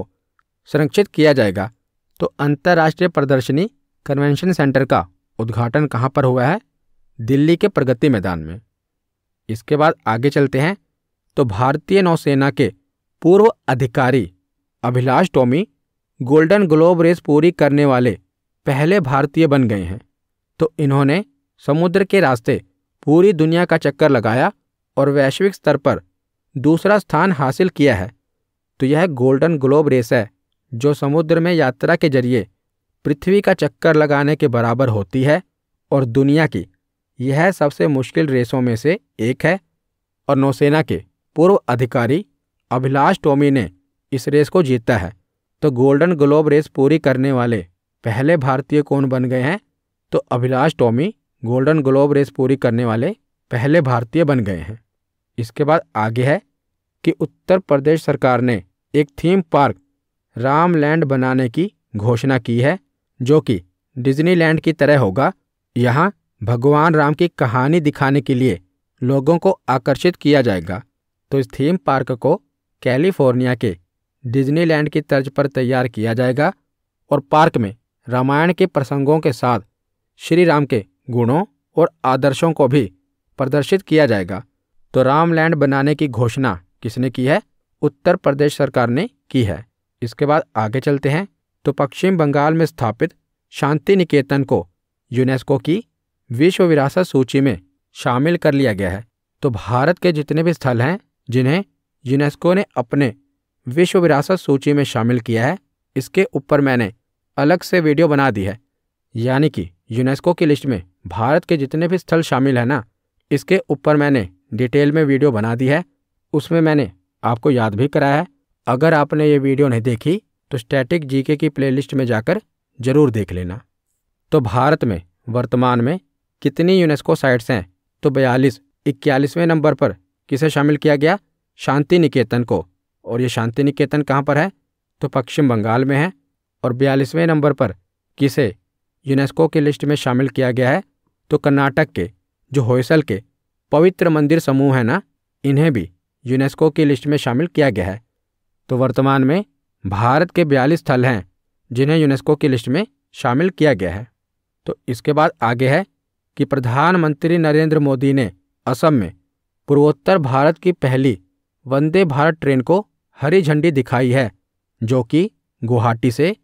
संरक्षित किया जाएगा तो अंतर्राष्ट्रीय प्रदर्शनी कन्वेंशन सेंटर का उद्घाटन कहाँ पर हुआ है दिल्ली के प्रगति मैदान में इसके बाद आगे चलते हैं तो भारतीय नौसेना के पूर्व अधिकारी Abhilash Tomy golden globe race पूरी करने वाले पहले भारतीय बन गए हैं तो इन्होंने समुद्र के रास्ते पूरी दुनिया का चक्कर लगाया और वैश्विक स्तर पर दूसरा स्थान हासिल किया है तो यह गोल्डन ग्लोब रेस है जो समुद्र में यात्रा के जरिए पृथ्वी का चक्कर लगाने के बराबर होती है और दुनिया की यह सबसे मुश्किल रेसों में से एक है और नौसेना के पूर्व अधिकारी अभिलाष टोमी ने इस रेस को जीता है तो गोल्डन ग्लोब रेस पूरी करने वाले पहले भारतीय कौन बन गए हैं तो Abhilash Tomy golden globe race पूरी करने वाले पहले भारतीय बन गए हैं इसके बाद आगे है कि उत्तर प्रदेश सरकार ने एक थीम पार्क रामलैंड बनाने की घोषणा की है जो कि डिज्नीलैंड की तरह होगा यहाँ भगवान राम की कहानी दिखाने के लिए लोगों को आकर्षित किया जाएगा तो इस थीम पार्क को कैलिफोर्निया के डिज्नीलैंड की तर्ज पर तैयार किया जाएगा और पार्क में रामायण के प्रसंगों के साथ श्री राम के गुणों और आदर्शों को भी प्रदर्शित किया जाएगा तो रामलैंड बनाने की घोषणा किसने की है उत्तर प्रदेश सरकार ने की है इसके बाद आगे चलते हैं तो पश्चिम बंगाल में स्थापित शांति निकेतन को यूनेस्को की विश्व विरासत सूची में शामिल कर लिया गया है तो भारत के जितने भी स्थल हैं जिन्हें यूनेस्को ने अपने विश्व विरासत सूची में शामिल किया है इसके ऊपर मैंने अलग से वीडियो बना दी है यानी कि यूनेस्को की लिस्ट में भारत के जितने भी स्थल शामिल हैं ना इसके ऊपर मैंने डिटेल में वीडियो बना दी है उसमें मैंने आपको याद भी कराया है अगर आपने ये वीडियो नहीं देखी तो स्टैटिक जीके की प्लेलिस्ट में जाकर ज़रूर देख लेना तो भारत में वर्तमान में कितनी यूनेस्को साइट्स हैं तो बयालीस इक्यालीसवें नंबर पर किसे शामिल किया गया शांति निकेतन को और ये शांति निकेतन कहाँ पर है तो पश्चिम बंगाल में है और बयालीसवें नंबर पर किसे यूनेस्को की लिस्ट में शामिल किया गया है तो कर्नाटक के जो होयसल के पवित्र मंदिर समूह है ना इन्हें भी यूनेस्को की लिस्ट में शामिल किया गया है तो वर्तमान में भारत के बयालीस स्थल हैं जिन्हें यूनेस्को की लिस्ट में शामिल किया गया है तो इसके बाद आगे है कि प्रधानमंत्री नरेंद्र मोदी ने असम में पूर्वोत्तर भारत की पहली वंदे भारत ट्रेन को हरी झंडी दिखाई है जो कि गुवाहाटी से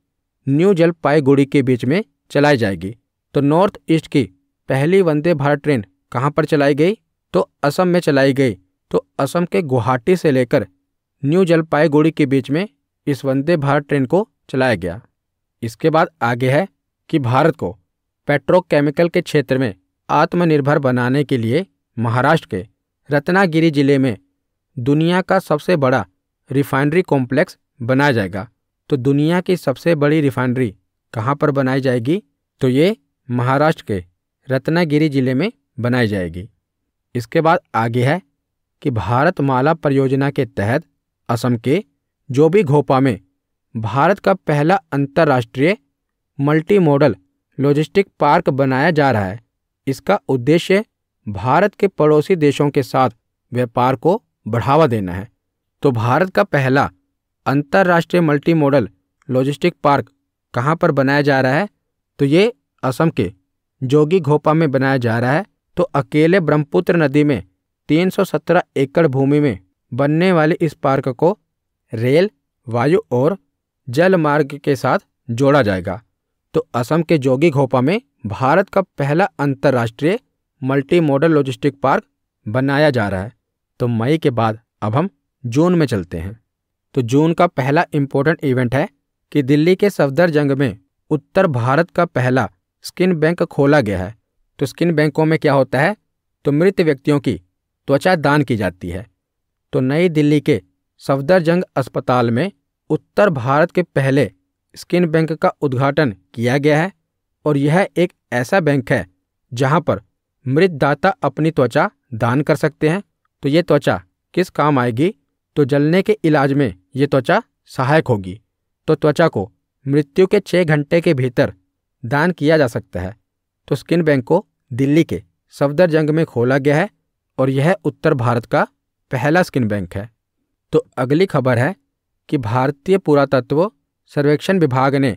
न्यू जलपाईगुड़ी के बीच में चलाई जाएगी तो नॉर्थ ईस्ट की पहली वंदे भारत ट्रेन कहाँ पर चलाई गई तो असम में चलाई गई तो असम के गुवाहाटी से लेकर न्यू जलपाईगुड़ी के बीच में इस वंदे भारत ट्रेन को चलाया गया इसके बाद आगे है कि भारत को पेट्रोकेमिकल के क्षेत्र में आत्मनिर्भर बनाने के लिए महाराष्ट्र के रत्नागिरी जिले में दुनिया का सबसे बड़ा रिफाइनरी कॉम्प्लेक्स बनाया जाएगा तो दुनिया की सबसे बड़ी रिफाइनरी कहाँ पर बनाई जाएगी तो ये महाराष्ट्र के रत्नागिरी जिले में बनाई जाएगी इसके बाद आगे है कि भारत माला परियोजना के तहत असम के जो भी घोपा में भारत का पहला अंतर्राष्ट्रीय मल्टी मॉडल लॉजिस्टिक पार्क बनाया जा रहा है इसका उद्देश्य भारत के पड़ोसी देशों के साथ व्यापार को बढ़ावा देना है तो भारत का पहला अंतर्राष्ट्रीय मल्टी मॉडल लॉजिस्टिक पार्क कहाँ पर बनाया जा रहा है तो ये असम के जोगी घोपा में बनाया जा रहा है तो अकेले ब्रह्मपुत्र नदी में 317 एकड़ भूमि में बनने वाले इस पार्क को रेल वायु और जल मार्ग के साथ जोड़ा जाएगा तो असम के जोगी घोपा में भारत का पहला अंतर्राष्ट्रीय मल्टी मॉडल लॉजिस्टिक पार्क बनाया जा रहा है तो मई के बाद अब हम जून में चलते हैं तो जून का पहला इम्पोर्टेंट इवेंट है कि दिल्ली के सफदर जंग में उत्तर भारत का पहला स्किन बैंक खोला गया है तो स्किन बैंकों में क्या होता है तो मृत व्यक्तियों की त्वचा दान की जाती है तो नई दिल्ली के सफदरजंग अस्पताल में उत्तर भारत के पहले स्किन बैंक का उद्घाटन किया गया है और यह एक ऐसा बैंक है जहां पर मृतदाता अपनी त्वचा दान कर सकते हैं तो ये त्वचा किस काम आएगी तो जलने के इलाज में ये त्वचा सहायक होगी तो त्वचा को मृत्यु के छः घंटे के भीतर दान किया जा सकता है तो स्किन बैंक को दिल्ली के सफदरजंग में खोला गया है और यह उत्तर भारत का पहला स्किन बैंक है तो अगली खबर है कि भारतीय पुरातत्व सर्वेक्षण विभाग ने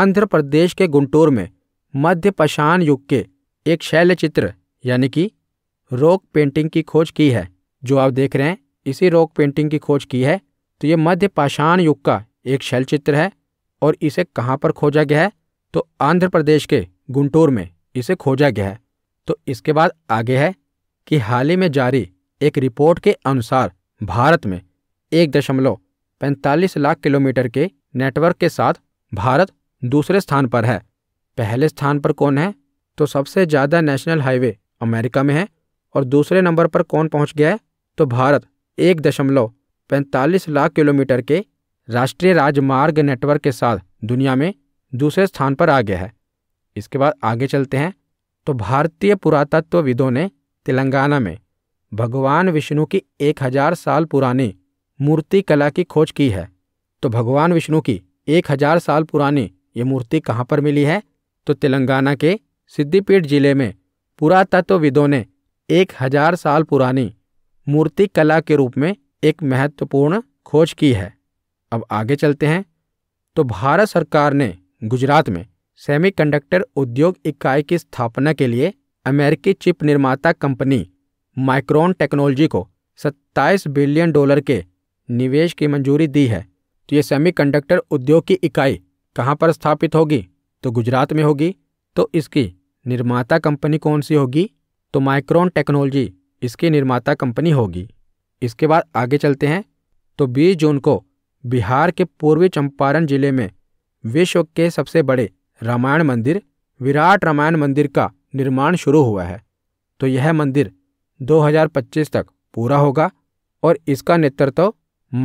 आंध्र प्रदेश के गुंटूर में मध्य पशाण युग के एक शैल चित्र यानी कि रोक पेंटिंग की खोज की है जो आप देख रहे हैं इसी रॉक पेंटिंग की खोज की है तो ये मध्य पाषाण युग का एक शैल चित्र है और इसे कहाँ पर खोजा गया है तो आंध्र प्रदेश के गुंटूर में इसे खोजा गया है तो इसके बाद आगे है कि हाल ही में जारी एक रिपोर्ट के अनुसार भारत में एक दशमलव पैंतालीस लाख किलोमीटर के नेटवर्क के साथ भारत दूसरे स्थान पर है पहले स्थान पर कौन है तो सबसे ज़्यादा नेशनल हाईवे अमेरिका में है और दूसरे नंबर पर कौन पहुंच गया है तो भारत एक दशमलव पैंतालीस लाख किलोमीटर के राष्ट्रीय राजमार्ग नेटवर्क के साथ दुनिया में दूसरे स्थान पर आ गया है इसके बाद आगे चलते हैं तो भारतीय पुरातत्वविदों ने तेलंगाना में भगवान विष्णु की एक हजार साल पुरानी मूर्ति कला की खोज की है तो भगवान विष्णु की एक हजार साल पुरानी ये मूर्ति कहाँ पर मिली है तो तेलंगाना के सिद्धिपीठ जिले में पुरातत्वविदों ने एक हजार साल पुरानी मूर्ति कला के रूप में एक महत्वपूर्ण खोज की है अब आगे चलते हैं तो भारत सरकार ने गुजरात में सेमीकंडक्टर उद्योग इकाई की स्थापना के लिए अमेरिकी चिप निर्माता कंपनी माइक्रोन टेक्नोलॉजी को 27 बिलियन डॉलर के निवेश की मंजूरी दी है तो ये सेमीकंडक्टर उद्योग की इकाई कहाँ पर स्थापित होगी तो गुजरात में होगी तो इसकी निर्माता कंपनी कौन सी होगी तो माइक्रोन टेक्नोलॉजी इसकी निर्माता कंपनी होगी इसके बाद आगे चलते हैं तो 20 जून को बिहार के पूर्वी चंपारण जिले में विश्व के सबसे बड़े रामायण मंदिर विराट रामायण मंदिर का निर्माण शुरू हुआ है तो यह मंदिर 2025 तक पूरा होगा और इसका नेतृत्व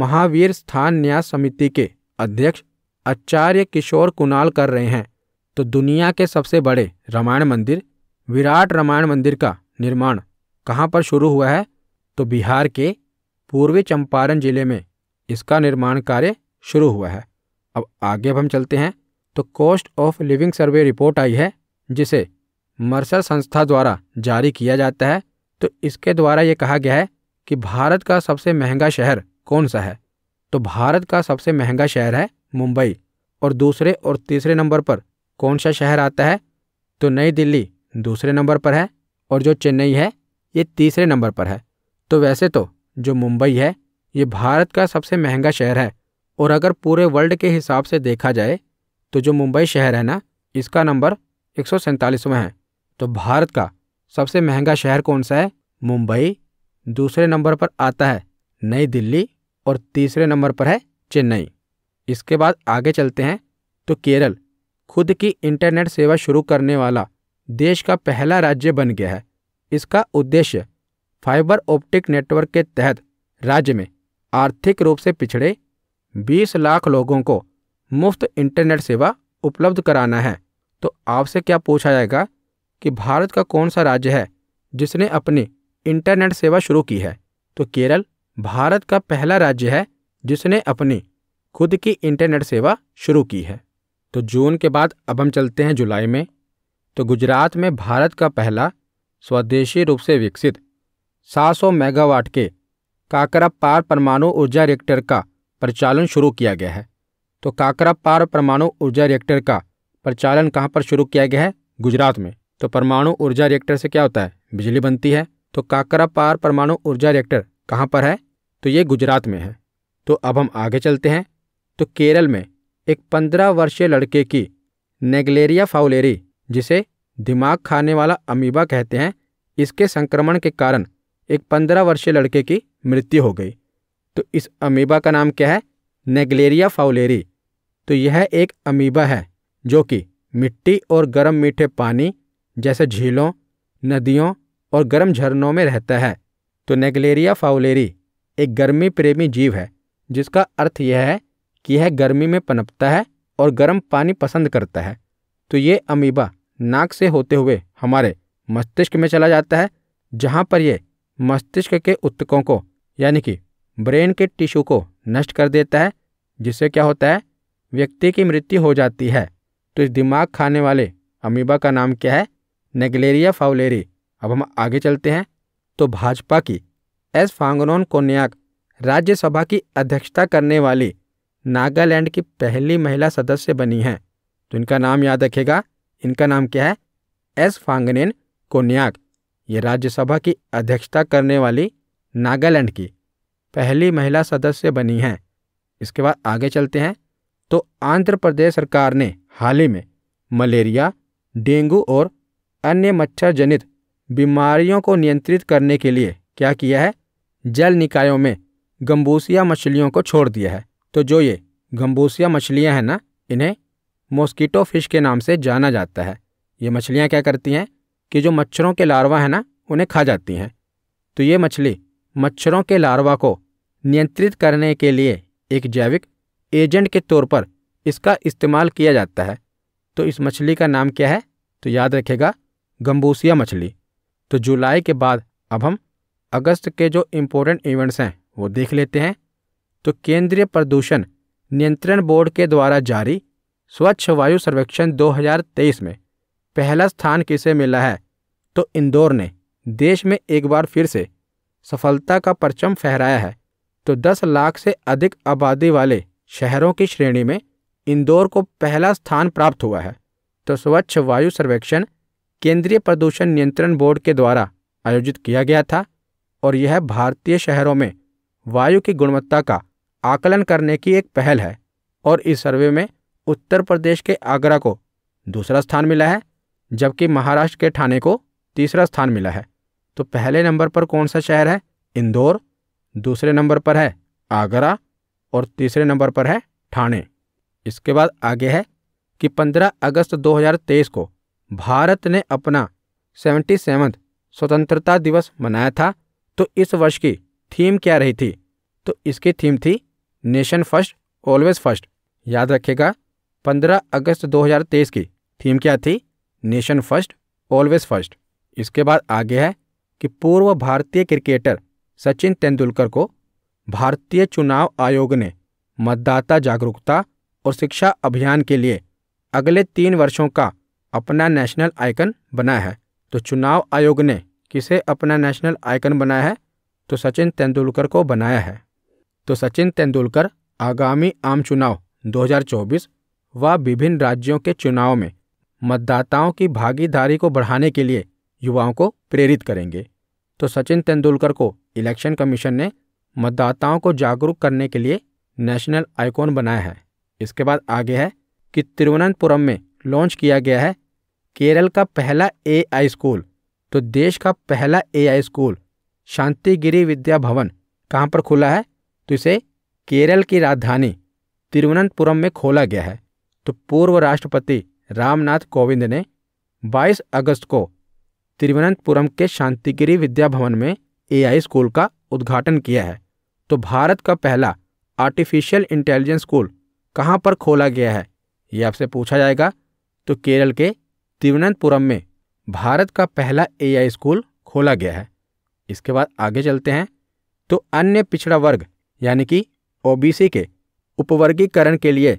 महावीर स्थान न्यास समिति के अध्यक्ष आचार्य किशोर कुणाल कर रहे हैं तो दुनिया के सबसे बड़े रामायण मंदिर विराट रामायण मंदिर का निर्माण कहाँ पर शुरू हुआ है तो बिहार के पूर्वी चंपारण जिले में इसका निर्माण कार्य शुरू हुआ है अब आगे अब हम चलते हैं तो cost of living survey report आई है जिसे मर्सर संस्था द्वारा जारी किया जाता है तो इसके द्वारा ये कहा गया है कि भारत का सबसे महंगा शहर कौन सा है तो भारत का सबसे महंगा शहर है मुंबई और दूसरे और तीसरे नंबर पर कौन सा शहर आता है तो नई दिल्ली दूसरे नंबर पर है और जो चेन्नई है ये तीसरे नंबर पर है तो वैसे तो जो मुंबई है ये भारत का सबसे महंगा शहर है और अगर पूरे वर्ल्ड के हिसाब से देखा जाए तो जो मुंबई शहर है ना इसका नंबर एक सौ है तो भारत का सबसे महंगा शहर कौन सा है मुंबई दूसरे नंबर पर आता है नई दिल्ली और तीसरे नंबर पर है चेन्नई इसके बाद आगे चलते हैं तो केरल खुद की इंटरनेट सेवा शुरू करने वाला देश का पहला राज्य बन गया है इसका उद्देश्य फाइबर ऑप्टिक नेटवर्क के तहत राज्य में आर्थिक रूप से पिछड़े 20 लाख लोगों को मुफ्त इंटरनेट सेवा उपलब्ध कराना है तो आपसे क्या पूछा जाएगा कि भारत का कौन सा राज्य है जिसने अपनी इंटरनेट सेवा शुरू की है तो केरल भारत का पहला राज्य है जिसने अपनी खुद की इंटरनेट सेवा शुरू की है तो जून के बाद अब हम चलते हैं जुलाई में तो गुजरात में भारत का पहला स्वदेशी रूप से विकसित 700 मेगावाट के काकरा पार परमाणु ऊर्जा रिएक्टर का प्रचालन शुरू किया गया है तो काकरा पार परमाणु ऊर्जा रिएक्टर का प्रचालन कहाँ पर शुरू किया गया है गुजरात में तो परमाणु ऊर्जा रिएक्टर से क्या होता है बिजली बनती है तो काकरा पार परमाणु ऊर्जा रिएक्टर कहाँ पर है तो ये गुजरात में है तो अब हम आगे चलते हैं तो केरल में एक पंद्रह वर्षीय लड़के की नेगलेरिया फाउलेरी जिसे दिमाग खाने वाला अमीबा कहते हैं इसके संक्रमण के कारण एक पंद्रह वर्षीय लड़के की मृत्यु हो गई तो इस अमीबा का नाम क्या है नेगलेरिया फाउलेरी तो यह एक अमीबा है जो कि मिट्टी और गर्म मीठे पानी जैसे झीलों नदियों और गर्म झरनों में रहता है तो नेगलेरिया फाउलेरी एक गर्मी प्रेमी जीव है जिसका अर्थ यह है कि यह गर्मी में पनपता है और गर्म पानी पसंद करता है तो ये अमीबा नाक से होते हुए हमारे मस्तिष्क में चला जाता है जहाँ पर यह मस्तिष्क के उत्तकों को यानी कि ब्रेन के टिश्यू को नष्ट कर देता है जिससे क्या होता है व्यक्ति की मृत्यु हो जाती है तो इस दिमाग खाने वाले अमीबा का नाम क्या है नेगलेरिया फाउलेरी अब हम आगे चलते हैं तो भाजपा की एस फांगनोन कोन्याक राज्यसभा की अध्यक्षता करने वाली नागालैंड की पहली महिला सदस्य बनी हैं तो इनका नाम याद रखेगा इनका नाम क्या है एस फांगनेन कोन्याक ये राज्यसभा की अध्यक्षता करने वाली नागालैंड की पहली महिला सदस्य बनी हैं इसके बाद आगे चलते हैं तो आंध्र प्रदेश सरकार ने हाल ही में मलेरिया डेंगू और अन्य मच्छर जनित बीमारियों को नियंत्रित करने के लिए क्या किया है जल निकायों में गम्बूसिया मछलियों को छोड़ दिया है तो जो ये गम्बूसिया मछलियाँ हैं ना इन्हें मॉस्कीटो फिश के नाम से जाना जाता है ये मछलियाँ क्या करती हैं कि जो मच्छरों के लार्वा हैं ना उन्हें खा जाती हैं तो ये मछली मच्छरों के लार्वा को नियंत्रित करने के लिए एक जैविक एजेंट के तौर पर इसका इस्तेमाल किया जाता है तो इस मछली का नाम क्या है तो याद रखेगा गम्बूसिया मछली तो जुलाई के बाद अब हम अगस्त के जो इम्पोर्टेंट इवेंट्स हैं वो देख लेते हैं तो केंद्रीय प्रदूषण नियंत्रण बोर्ड के द्वारा जारी स्वच्छ वायु सर्वेक्षण 2023 में पहला स्थान किसे मिला है तो इंदौर ने देश में एक बार फिर से सफलता का परचम फहराया है तो 10 लाख से अधिक आबादी वाले शहरों की श्रेणी में इंदौर को पहला स्थान प्राप्त हुआ है तो स्वच्छ वायु सर्वेक्षण केंद्रीय प्रदूषण नियंत्रण बोर्ड के द्वारा आयोजित किया गया था और यह भारतीय शहरों में वायु की गुणवत्ता का आकलन करने की एक पहल है और इस सर्वे में उत्तर प्रदेश के आगरा को दूसरा स्थान मिला है जबकि महाराष्ट्र के ठाणे को तीसरा स्थान मिला है तो पहले नंबर पर कौन सा शहर है इंदौर दूसरे नंबर पर है आगरा और तीसरे नंबर पर है ठाणे इसके बाद आगे है कि 15 अगस्त 2023 को भारत ने अपना सेवेंटी स्वतंत्रता दिवस मनाया था तो इस वर्ष की थीम क्या रही थी तो इसकी थीम थी नेशन फर्स्ट ऑलवेज फर्स्ट याद रखेगा 15 अगस्त 2023 की थीम क्या थी नेशन फर्स्ट ऑलवेज फर्स्ट इसके बाद आगे है कि पूर्व भारतीय क्रिकेटर सचिन तेंदुलकर को भारतीय चुनाव आयोग ने मतदाता जागरूकता और शिक्षा अभियान के लिए अगले तीन वर्षों का अपना नेशनल आइकन बनाया है तो चुनाव आयोग ने किसे अपना नेशनल आइकन बनाया है तो सचिन तेंदुलकर को बनाया है तो सचिन तेंदुलकर आगामी आम चुनाव 2024 व विभिन्न राज्यों के चुनाव में मतदाताओं की भागीदारी को बढ़ाने के लिए युवाओं को प्रेरित करेंगे तो सचिन तेंदुलकर को इलेक्शन कमीशन ने मतदाताओं को जागरूक करने के लिए नेशनल आइकॉन बनाया है इसके बाद आगे है कि तिरुवनंतपुरम में लॉन्च किया गया है केरल का पहला ए स्कूल तो देश का पहला ए स्कूल शांतिगिरी विद्या भवन कहाँ पर खुला है तो इसे केरल की राजधानी तिरुवनंतपुरम में खोला गया है तो पूर्व राष्ट्रपति रामनाथ कोविंद ने 22 अगस्त को तिरुवनंतपुरम के शांतिगिरी विद्या भवन में एआई स्कूल का उद्घाटन किया है तो भारत का पहला आर्टिफिशियल इंटेलिजेंस स्कूल कहाँ पर खोला गया है ये आपसे पूछा जाएगा तो केरल के तिरुवनंतपुरम में भारत का पहला एआई स्कूल खोला गया है इसके बाद आगे चलते हैं तो अन्य पिछड़ा वर्ग यानी कि ओबीसी के उपवर्गीकरण के लिए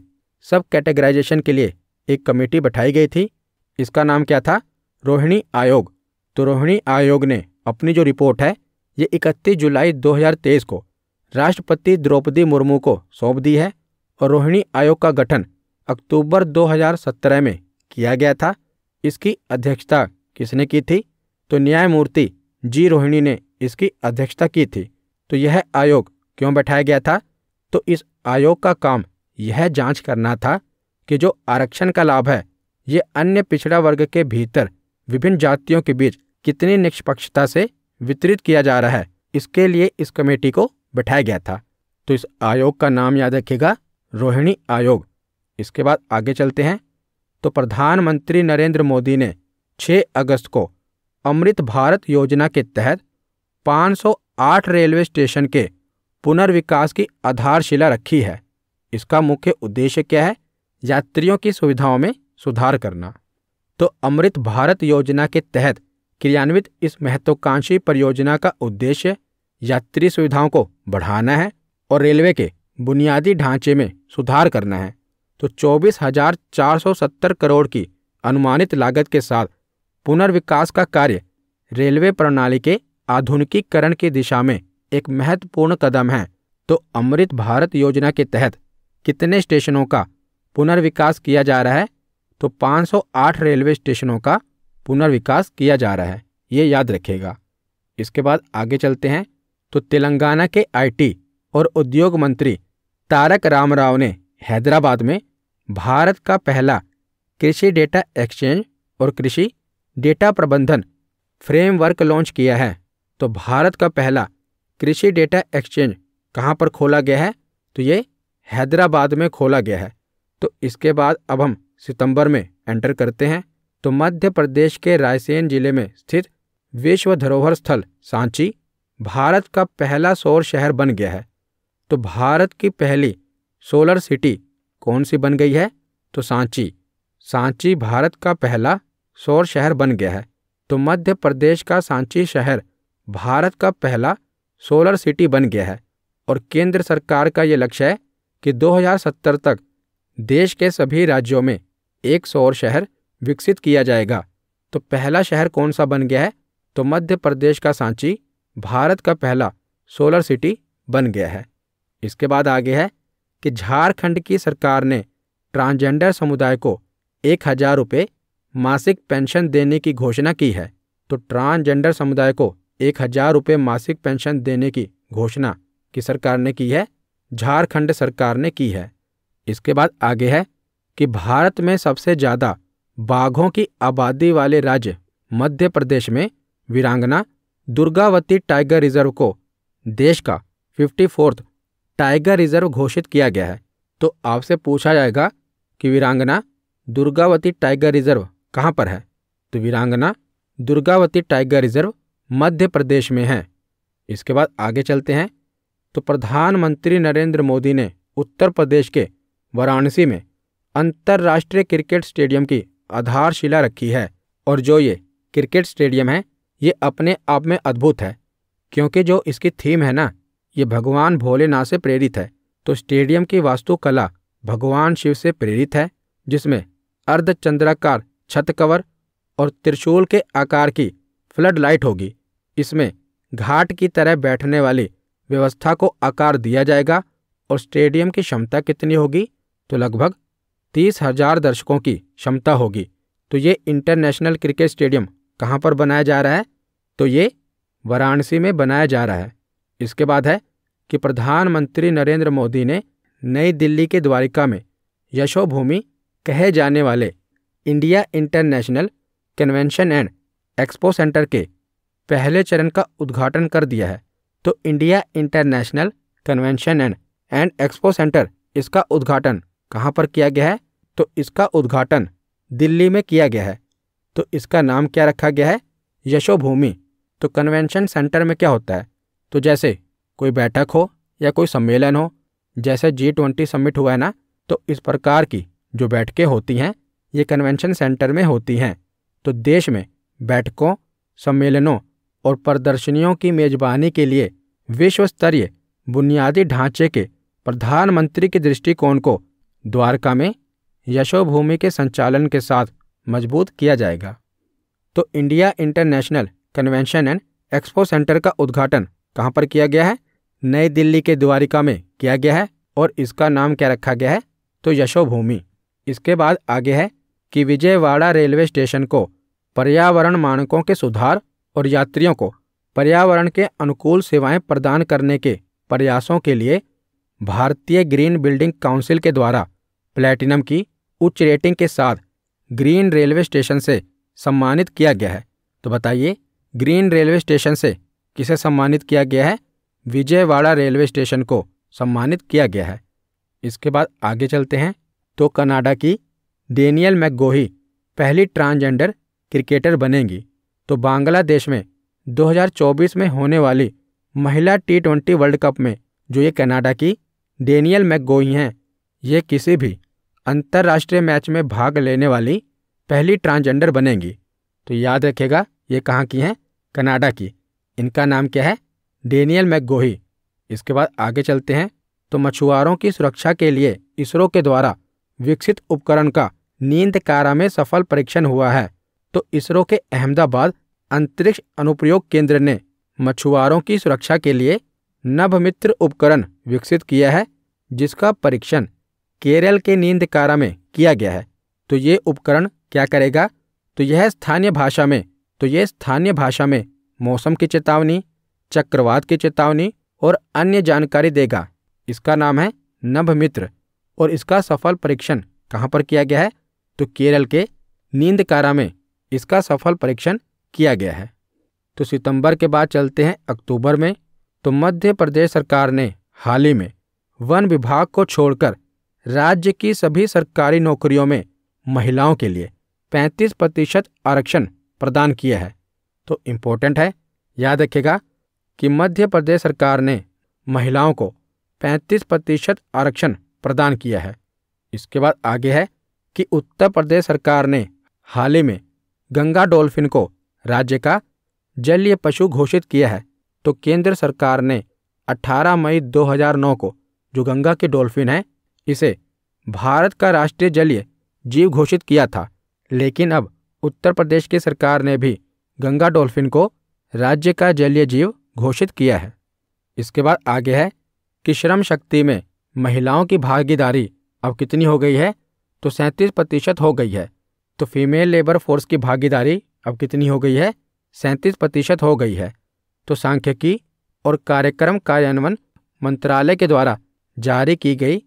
सब कैटेगराइजेशन के लिए एक कमेटी बैठाई गई थी इसका नाम क्या था रोहिणी आयोग तो रोहिणी आयोग ने अपनी जो रिपोर्ट है ये 31 जुलाई 2023 को राष्ट्रपति द्रौपदी मुर्मू को सौंप दी है और रोहिणी आयोग का गठन अक्टूबर 2017 में किया गया था इसकी अध्यक्षता किसने की थी तो न्यायमूर्ति जी रोहिणी ने इसकी अध्यक्षता की थी तो यह आयोग क्यों बैठाया गया था तो इस आयोग का काम यह जांच करना था कि जो आरक्षण का लाभ है ये अन्य पिछड़ा वर्ग के भीतर विभिन्न जातियों के बीच कितनी निष्पक्षता से वितरित किया जा रहा है इसके लिए इस कमेटी को बैठाया गया था तो इस आयोग का नाम याद रखेगा रोहिणी आयोग इसके बाद आगे चलते हैं तो प्रधानमंत्री नरेंद्र मोदी ने 6 अगस्त को अमृत भारत योजना के तहत 508 रेलवे स्टेशन के पुनर्विकास की आधारशिला रखी है इसका मुख्य उद्देश्य क्या है यात्रियों की सुविधाओं में सुधार करना तो अमृत भारत योजना के तहत क्रियान्वित इस महत्वाकांक्षी परियोजना का उद्देश्य यात्री सुविधाओं को बढ़ाना है और रेलवे के बुनियादी ढांचे में सुधार करना है तो चौबीस हजार चार सौ सत्तर करोड़ की अनुमानित लागत के साथ पुनर्विकास का कार्य रेलवे प्रणाली के आधुनिकीकरण की दिशा में एक महत्वपूर्ण कदम है तो अमृत भारत योजना के तहत कितने स्टेशनों का पुनर्विकास किया जा रहा है तो 508 रेलवे स्टेशनों का पुनर्विकास किया जा रहा है ये याद रखेगा इसके बाद आगे चलते हैं तो तेलंगाना के आईटी और उद्योग मंत्री तारक रामराव ने हैदराबाद में भारत का पहला कृषि डेटा एक्सचेंज और कृषि डेटा प्रबंधन फ्रेमवर्क लॉन्च किया है तो भारत का पहला कृषि डेटा एक्सचेंज कहाँ पर खोला गया है तो ये हैदराबाद में खोला गया है तो इसके बाद अब हम सितंबर में एंटर करते हैं तो मध्य प्रदेश के रायसेन जिले में स्थित विश्व धरोहर स्थल सांची भारत का पहला सौर शहर बन गया है तो भारत की पहली सोलर सिटी कौन सी बन गई है तो सांची सांची भारत का पहला सौर शहर बन गया है तो मध्य प्रदेश का सांची शहर भारत का पहला सोलर सिटी बन गया है और केंद्र सरकार का ये लक्ष्य है कि 2070 तक देश के सभी राज्यों में एक सौर शहर विकसित किया जाएगा तो पहला शहर कौन सा बन गया है तो मध्य प्रदेश का सांची भारत का पहला सोलर सिटी बन गया है इसके बाद आगे है कि झारखंड की सरकार ने ट्रांसजेंडर समुदाय को एक हजार रुपये मासिक पेंशन देने की घोषणा की है तो ट्रांसजेंडर समुदाय को एक हजार रुपये मासिक पेंशन देने की घोषणा की सरकार ने की है झारखंड सरकार ने की है इसके बाद आगे है कि भारत में सबसे ज़्यादा बाघों की आबादी वाले राज्य मध्य प्रदेश में वीरांगना दुर्गावती टाइगर रिजर्व को देश का फिफ्टी फोर्थ टाइगर रिजर्व घोषित किया गया है तो आपसे पूछा जाएगा कि वीरांगना दुर्गावती टाइगर रिजर्व कहाँ पर है तो वीरांगना दुर्गावती टाइगर रिजर्व मध्य प्रदेश में है इसके बाद आगे चलते हैं तो प्रधानमंत्री नरेंद्र मोदी ने उत्तर प्रदेश के वाराणसी में अंतर्राष्ट्रीय क्रिकेट स्टेडियम की आधारशिला रखी है और जो ये क्रिकेट स्टेडियम है ये अपने आप में अद्भुत है क्योंकि जो इसकी थीम है ना ये भगवान भोलेनाथ से प्रेरित है तो स्टेडियम की वास्तुकला भगवान शिव से प्रेरित है जिसमें अर्धचंद्राकार छत कवर और त्रिशूल के आकार की फ्लड लाइट होगी इसमें घाट की तरह बैठने वाली व्यवस्था को आकार दिया जाएगा और स्टेडियम की क्षमता कितनी होगी तो लगभग तीस हजार दर्शकों की क्षमता होगी तो ये इंटरनेशनल क्रिकेट स्टेडियम कहाँ पर बनाया जा रहा है तो ये वाराणसी में बनाया जा रहा है इसके बाद है कि प्रधानमंत्री नरेंद्र मोदी ने नई दिल्ली के द्वारिका में यशोभूमि कहे जाने वाले India international convention and expo centre के पहले चरण का उद्घाटन कर दिया है तो India international convention and and expo centre इसका उद्घाटन कहाँ पर किया गया है तो इसका उद्घाटन दिल्ली में किया गया है तो इसका नाम क्या रखा गया है यशोभूमि तो कन्वेंशन सेंटर में क्या होता है तो जैसे कोई बैठक हो या कोई सम्मेलन हो जैसे जी ट्वेंटी समिट हुआ है ना तो इस प्रकार की जो बैठकें होती हैं ये कन्वेंशन सेंटर में होती हैं तो देश में बैठकों सम्मेलनों और प्रदर्शनियों की मेजबानी के लिए विश्व स्तरीय बुनियादी ढांचे के प्रधानमंत्री के दृष्टिकोण को द्वारका में यशोभूमि के संचालन के साथ मजबूत किया जाएगा तो India international convention and expo centre का उद्घाटन कहाँ पर किया गया है नई दिल्ली के द्वारिका में किया गया है और इसका नाम क्या रखा गया है तो यशोभूमि इसके बाद आगे है कि विजयवाड़ा रेलवे स्टेशन को पर्यावरण मानकों के सुधार और यात्रियों को पर्यावरण के अनुकूल सेवाएं प्रदान करने के प्रयासों के लिए भारतीय ग्रीन बिल्डिंग काउंसिल के द्वारा प्लेटिनम की उच्च रेटिंग के साथ ग्रीन रेलवे स्टेशन से सम्मानित किया गया है तो बताइए ग्रीन रेलवे स्टेशन से किसे सम्मानित किया गया है विजयवाड़ा रेलवे स्टेशन को सम्मानित किया गया है इसके बाद आगे चलते हैं तो कनाडा की डेनियल मैकगोही पहली ट्रांसजेंडर क्रिकेटर बनेंगी तो बांग्लादेश में 2024 में होने वाली महिला टी ट्वेंटी वर्ल्ड कप में जो ये कनाडा की डेनियल मैकगोई हैं ये किसी भी अंतर्राष्ट्रीय मैच में भाग लेने वाली पहली ट्रांसजेंडर बनेंगी तो याद रखेगा ये कहाँ की हैं कनाडा की इनका नाम क्या है डेनियल मैकगोही इसके बाद आगे चलते हैं तो मछुआरों की सुरक्षा के लिए इसरो के द्वारा विकसित उपकरण का नींद कारा में सफल परीक्षण हुआ है तो इसरो के अहमदाबाद अंतरिक्ष अनुप्रयोग केंद्र ने मछुआरों की सुरक्षा के लिए नभमित्र उपकरण विकसित किया है जिसका परीक्षण केरल के नींदकारा में किया गया है तो ये उपकरण क्या करेगा तो यह स्थानीय भाषा में तो यह स्थानीय भाषा में मौसम की चेतावनी चक्रवात की चेतावनी और अन्य जानकारी देगा इसका नाम है नभमित्र और इसका सफल परीक्षण कहाँ पर किया गया है तो केरल के नींदकारा में इसका सफल परीक्षण किया गया है तो सितंबर के बाद चलते हैं अक्टूबर में तो मध्य प्रदेश सरकार ने हाल ही में वन विभाग को छोड़कर राज्य की सभी सरकारी नौकरियों में महिलाओं के लिए 35 प्रतिशत आरक्षण प्रदान किया है तो इम्पोर्टेंट है याद रखेगा कि मध्य प्रदेश सरकार ने महिलाओं को 35 प्रतिशत आरक्षण प्रदान किया है इसके बाद आगे है कि उत्तर प्रदेश सरकार ने हाल ही में गंगा डॉल्फिन को राज्य का जलीय पशु घोषित किया है तो केंद्र सरकार ने 18 मई 2009 को जो गंगा के डॉल्फिन है इसे भारत का राष्ट्रीय जलीय जीव घोषित किया था लेकिन अब उत्तर प्रदेश की सरकार ने भी गंगा डॉल्फिन को राज्य का जलीय जीव घोषित किया है इसके बाद आगे है कि श्रम शक्ति में महिलाओं की भागीदारी अब कितनी हो गई है तो सैंतीस प्रतिशत हो गई है तो फीमेल लेबर फोर्स की भागीदारी अब कितनी हो गई है सैंतीस प्रतिशत हो गई है तो सांख्यिकी और कार्यक्रम कार्यान्वयन मंत्रालय के द्वारा जारी की गई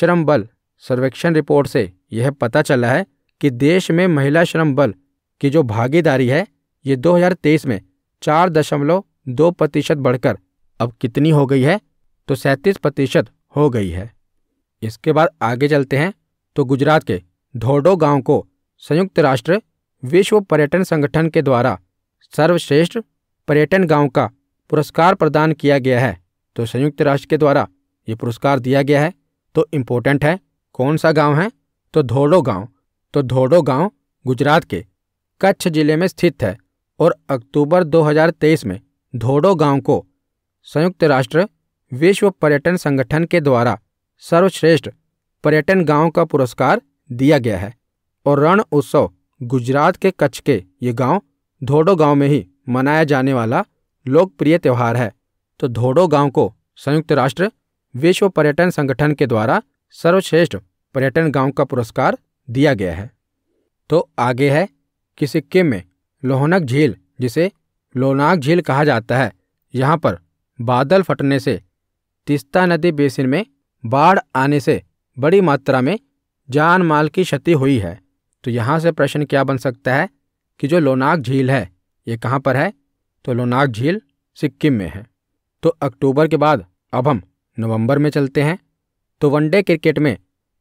श्रम बल सर्वेक्षण रिपोर्ट से यह पता चला है कि देश में महिला श्रम बल की जो भागीदारी है ये 2023 में चार दशमलव दो प्रतिशत बढ़कर अब कितनी हो गई है तो सैंतीस प्रतिशत हो गई है इसके बाद आगे चलते हैं तो गुजरात के धोडो गांव को संयुक्त राष्ट्र विश्व पर्यटन संगठन के द्वारा सर्वश्रेष्ठ पर्यटन गांव का पुरस्कार प्रदान किया गया है तो संयुक्त राष्ट्र के द्वारा ये पुरस्कार दिया गया है तो इम्पोर्टेंट है कौन सा गांव है तो धोडो गांव तो धोडो गांव गुजरात के कच्छ जिले में स्थित है और अक्टूबर 2023 में धोडो गांव को संयुक्त राष्ट्र विश्व पर्यटन संगठन के द्वारा सर्वश्रेष्ठ पर्यटन गांव का पुरस्कार दिया गया है और रण उत्सव गुजरात के कच्छ के ये गांव धोडो गांव में ही मनाया जाने वाला लोकप्रिय त्यौहार है तो धोडो गांव को संयुक्त राष्ट्र विश्व पर्यटन संगठन के द्वारा सर्वश्रेष्ठ पर्यटन गांव का पुरस्कार दिया गया है तो आगे है कि सिक्किम में लोहनक झील जिसे लोनाक झील कहा जाता है यहाँ पर बादल फटने से तिस्ता नदी बेसिन में बाढ़ आने से बड़ी मात्रा में जान माल की क्षति हुई है तो यहाँ से प्रश्न क्या बन सकता है कि जो लोनाक झील है ये कहाँ पर है तो लोनाक झील सिक्किम में है तो अक्टूबर के बाद अब हम नवंबर में चलते हैं तो वनडे क्रिकेट में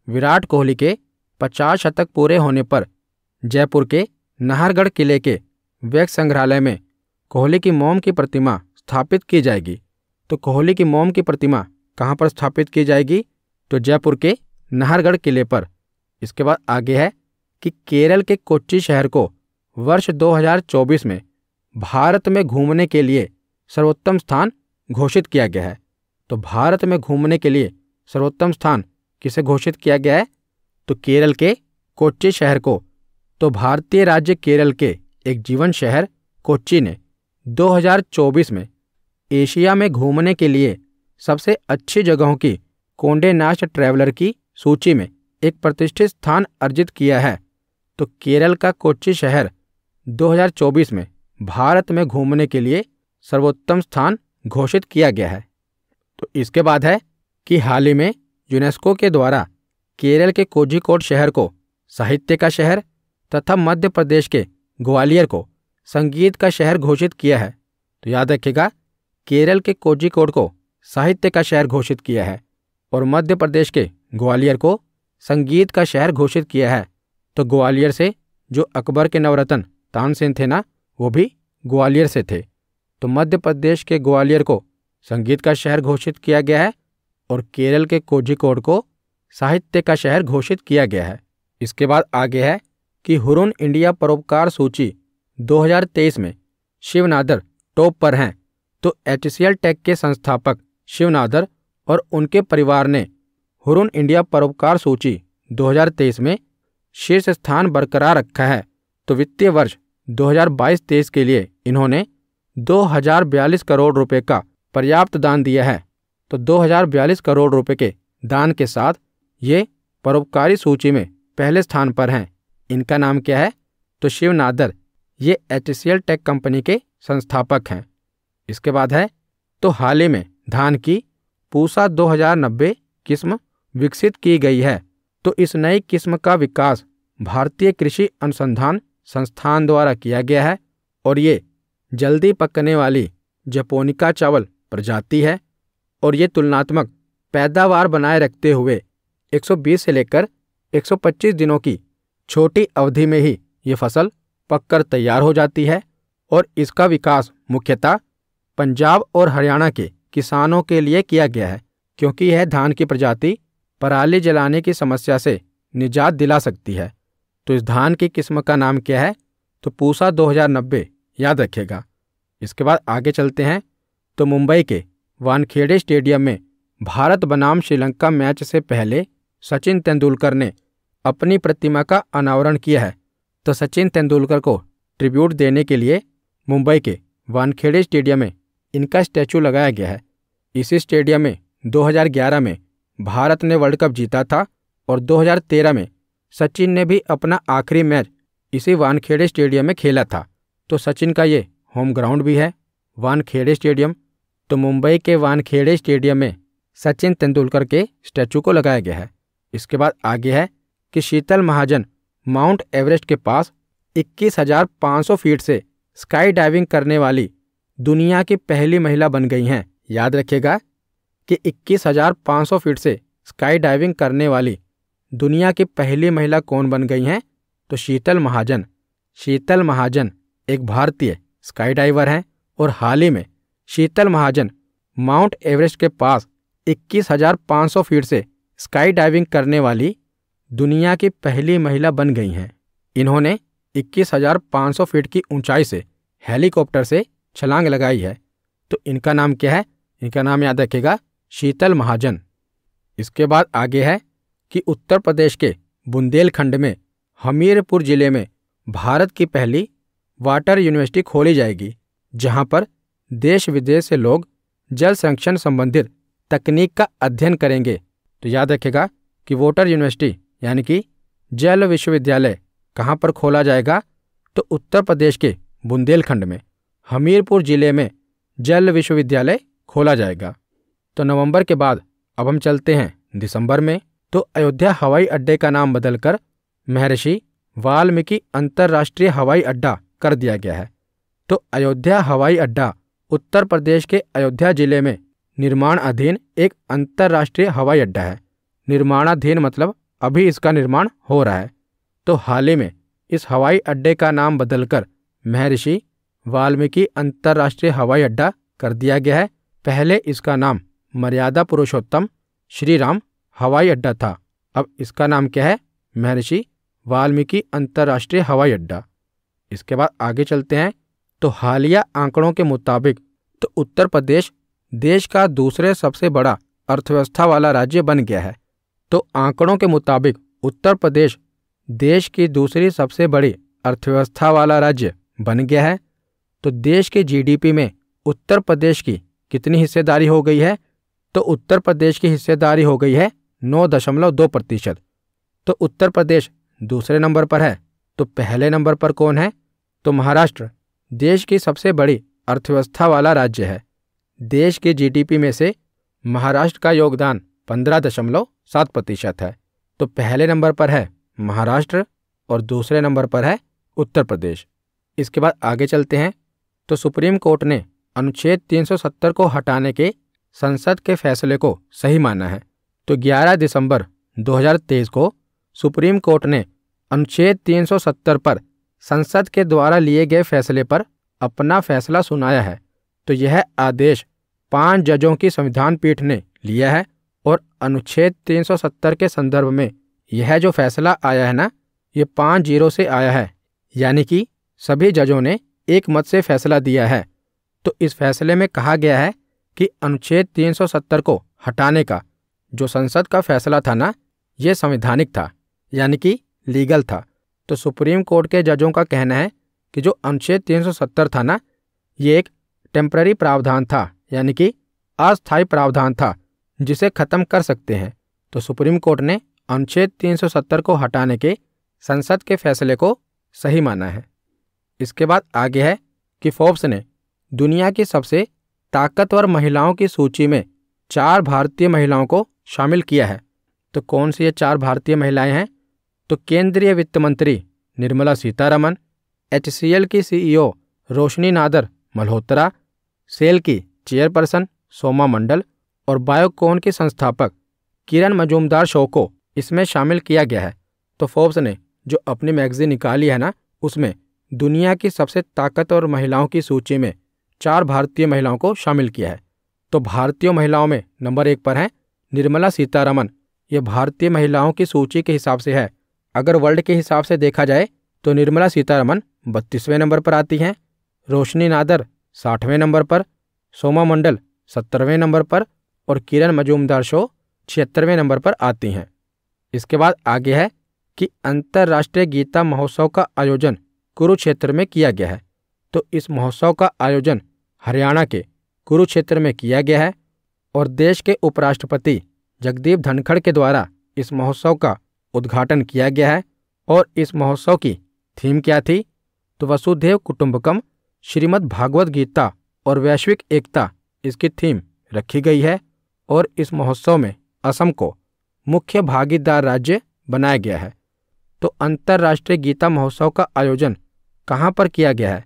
विराट कोहली के पचास शतक पूरे होने पर जयपुर के नाहरगढ़ किले के वैक्स संग्रहालय में कोहली की मोम की प्रतिमा स्थापित की जाएगी तो कोहली की मोम की प्रतिमा कहाँ पर स्थापित की जाएगी तो जयपुर के नाहरगढ़ किले पर इसके बाद आगे है कि केरल के कोच्चि शहर को वर्ष 2024 में भारत में घूमने के लिए सर्वोत्तम स्थान घोषित किया गया है तो भारत में घूमने के लिए सर्वोत्तम स्थान किसे घोषित किया गया है तो केरल के कोच्चि शहर को तो भारतीय राज्य केरल के एक जीवन शहर कोच्चि ने 2024 में एशिया में घूमने के लिए सबसे अच्छी जगहों की कोंडे नाश ट्रैवलर की सूची में एक प्रतिष्ठित स्थान अर्जित किया है तो केरल का कोच्चि शहर 2024 में भारत में घूमने के लिए सर्वोत्तम स्थान घोषित किया गया है तो इसके बाद है कि हाल ही में यूनेस्को के द्वारा केरल के कोझिकोड शहर को साहित्य का शहर तथा मध्य प्रदेश के ग्वालियर को संगीत का शहर घोषित किया है तो याद रखिएगा केरल के कोझिकोड को साहित्य का शहर घोषित किया है और मध्य प्रदेश के ग्वालियर को संगीत का शहर घोषित किया है तो ग्वालियर से जो अकबर के नवरत्न तानसेन थे ना वो भी ग्वालियर से थे तो मध्य प्रदेश के ग्वालियर को संगीत का शहर घोषित किया गया है और केरल के कोझिकोड को साहित्य का शहर घोषित किया गया है इसके बाद आगे है कि हुरून इंडिया परोपकार सूची 2023 में शिवनादर टॉप पर हैं तो एच टेक के संस्थापक शिवनादर और उनके परिवार ने हुरून इंडिया परोपकार सूची 2023 में शीर्ष स्थान बरकरार रखा है तो वित्तीय वर्ष 2022-23 के लिए इन्होंने दो करोड़ रुपए का पर्याप्त दान दिया है तो दो करोड़ रुपए के दान के साथ ये परोपकारी सूची में पहले स्थान पर हैं इनका नाम क्या है तो शिव नादर ये एच टेक कंपनी के संस्थापक हैं इसके बाद है तो हाल ही में धान की पूसा 2090 किस्म विकसित की गई है तो इस नई किस्म का विकास भारतीय कृषि अनुसंधान संस्थान द्वारा किया गया है और ये जल्दी पकने वाली जपोनिका चावल प्रजाति है और ये तुलनात्मक पैदावार बनाए रखते हुए 120 से लेकर 125 दिनों की छोटी अवधि में ही ये फसल पककर तैयार हो जाती है और इसका विकास मुख्यतः पंजाब और हरियाणा के किसानों के लिए किया गया है क्योंकि यह धान की प्रजाति पराली जलाने की समस्या से निजात दिला सकती है तो इस धान की किस्म का नाम क्या है तो पूसा 2090 याद रखेगा इसके बाद आगे चलते हैं तो मुंबई के वानखेड़े स्टेडियम में भारत बनाम श्रीलंका मैच से पहले सचिन तेंदुलकर ने अपनी प्रतिमा का अनावरण किया है तो सचिन तेंदुलकर को ट्रिब्यूट देने के लिए मुंबई के वानखेड़े स्टेडियम में इनका स्टैचू लगाया गया है इसी स्टेडियम में 2011 में भारत ने वर्ल्ड कप जीता था और 2013 में सचिन ने भी अपना आखिरी मैच इसी वानखेड़े स्टेडियम में खेला था तो सचिन का ये होम ग्राउंड भी है वानखेड़े स्टेडियम तो मुंबई के वानखेड़े स्टेडियम में सचिन तेंदुलकर के स्टैचू को लगाया गया है इसके बाद आगे है कि शीतल महाजन माउंट एवरेस्ट के पास 21,500 फीट से स्काई डाइविंग करने वाली दुनिया की पहली महिला बन गई हैं याद रखिएगा कि 21,500 फीट से स्काई डाइविंग करने वाली दुनिया की पहली महिला कौन बन गई हैं तो शीतल महाजन शीतल महाजन एक भारतीय स्काई डाइवर हैं और हाल ही में शीतल महाजन माउंट एवरेस्ट के पास 21,500 फीट से स्काई डाइविंग करने वाली दुनिया की पहली महिला बन गई हैं इन्होंने 21,500 फीट की ऊंचाई से हेलीकॉप्टर से छलांग लगाई है तो इनका नाम क्या है इनका नाम याद रखेगा शीतल महाजन इसके बाद आगे है कि उत्तर प्रदेश के बुंदेलखंड में हमीरपुर जिले में भारत की पहली वाटर यूनिवर्सिटी खोली जाएगी जहां पर देश विदेश से लोग जल संरक्षण संबंधित तकनीक का अध्ययन करेंगे तो याद रखेगा कि वाटर यूनिवर्सिटी यानी कि जल विश्वविद्यालय कहाँ पर खोला जाएगा तो उत्तर प्रदेश के बुंदेलखंड में हमीरपुर जिले में जल विश्वविद्यालय खोला जाएगा तो नवंबर के बाद अब हम चलते हैं दिसंबर में तो अयोध्या हवाई अड्डे का नाम बदलकर महर्षि वाल्मीकि अंतर्राष्ट्रीय हवाई अड्डा कर दिया गया है तो अयोध्या हवाई अड्डा उत्तर प्रदेश के अयोध्या जिले में निर्माणाधीन एक अंतर्राष्ट्रीय हवाई अड्डा है निर्माणाधीन मतलब अभी इसका निर्माण हो रहा है तो हाल ही में इस हवाई अड्डे का नाम बदलकर महर्षि वाल्मीकि अंतर्राष्ट्रीय हवाई अड्डा कर दिया गया है पहले इसका नाम मर्यादा पुरुषोत्तम श्री राम हवाई अड्डा था अब इसका नाम क्या है महर्षि वाल्मीकि अंतर्राष्ट्रीय हवाई अड्डा इसके बाद आगे चलते हैं तो हालिया आंकड़ों के मुताबिक तो उत्तर प्रदेश देश का दूसरे सबसे बड़ा अर्थव्यवस्था वाला राज्य बन गया है तो आंकड़ों के मुताबिक उत्तर प्रदेश देश की दूसरी सबसे बड़ी अर्थव्यवस्था वाला राज्य बन गया है तो देश के जीडीपी में उत्तर प्रदेश की कितनी हिस्सेदारी हो गई है तो उत्तर प्रदेश की हिस्सेदारी हो गई है नौ दशमलव दो प्रतिशत तो उत्तर प्रदेश दूसरे नंबर पर है तो पहले नंबर पर कौन है तो महाराष्ट्र देश की सबसे बड़ी अर्थव्यवस्था वाला राज्य है देश के जीडीपी में से महाराष्ट्र का योगदान पंद्रह दशमलव सात प्रतिशत है तो पहले नंबर पर है महाराष्ट्र और दूसरे नंबर पर है उत्तर प्रदेश इसके बाद आगे चलते हैं तो सुप्रीम कोर्ट ने अनुच्छेद 370 को हटाने के संसद के फैसले को सही माना है तो 11 दिसंबर 2023 को सुप्रीम कोर्ट ने अनुच्छेद 370 पर संसद के द्वारा लिए गए फैसले पर अपना फैसला सुनाया है तो यह आदेश पांच जजों की संविधान पीठ ने लिया है और अनुच्छेद 370 के संदर्भ में यह जो फैसला आया है ना ये पाँच जीरो से आया है यानी कि सभी जजों ने एक मत से फैसला दिया है तो इस फैसले में कहा गया है कि अनुच्छेद 370 को हटाने का जो संसद का फैसला था ना ये संवैधानिक था यानी कि लीगल था तो सुप्रीम कोर्ट के जजों का कहना है कि जो अनुच्छेद 370 था ना ये एक टेम्प्ररी प्रावधान था यानी कि अस्थायी प्रावधान था जिसे खत्म कर सकते हैं तो सुप्रीम कोर्ट ने अनुच्छेद 370 को हटाने के संसद के फैसले को सही माना है इसके बाद आगे है कि फोर्ब्स ने दुनिया की सबसे ताकतवर महिलाओं की सूची में चार भारतीय महिलाओं को शामिल किया है तो कौन सी ये चार भारतीय महिलाएं हैं तो केंद्रीय वित्त मंत्री निर्मला सीतारमन एच की सीईओ रोशनी नादर मल्होत्रा सेल की चेयरपर्सन सोमा मंडल और बायोकॉन के संस्थापक किरण मजूमदार शो को इसमें शामिल किया गया है तो फोर्ब्स ने जो अपनी मैगजीन निकाली है ना उसमें दुनिया की सबसे ताकतवर महिलाओं की सूची में चार भारतीय महिलाओं को शामिल किया है तो भारतीय महिलाओं में नंबर एक पर हैं निर्मला सीतारमन ये भारतीय महिलाओं की सूची के हिसाब से है अगर वर्ल्ड के हिसाब से देखा जाए तो निर्मला सीतारमन बत्तीसवें नंबर पर आती हैं रोशनी नादर साठवें नंबर पर सोमा मंडल सत्तरवें नंबर पर और किरण मजूमदार शो छिहत्तरवें नंबर पर आती हैं इसके बाद आगे है कि अंतर्राष्ट्रीय गीता महोत्सव का आयोजन कुरुक्षेत्र में किया गया है तो इस महोत्सव का आयोजन हरियाणा के कुरुक्षेत्र में किया गया है और देश के उपराष्ट्रपति जगदीप धनखड़ के द्वारा इस महोत्सव का उद्घाटन किया गया है और इस महोत्सव की थीम क्या थी तो वसुधेव कुटुंबकम श्रीमद् भागवत गीता और वैश्विक एकता इसकी थीम रखी गई है और इस महोत्सव में असम को मुख्य भागीदार राज्य बनाया गया है तो अंतर्राष्ट्रीय गीता महोत्सव का आयोजन कहाँ पर किया गया है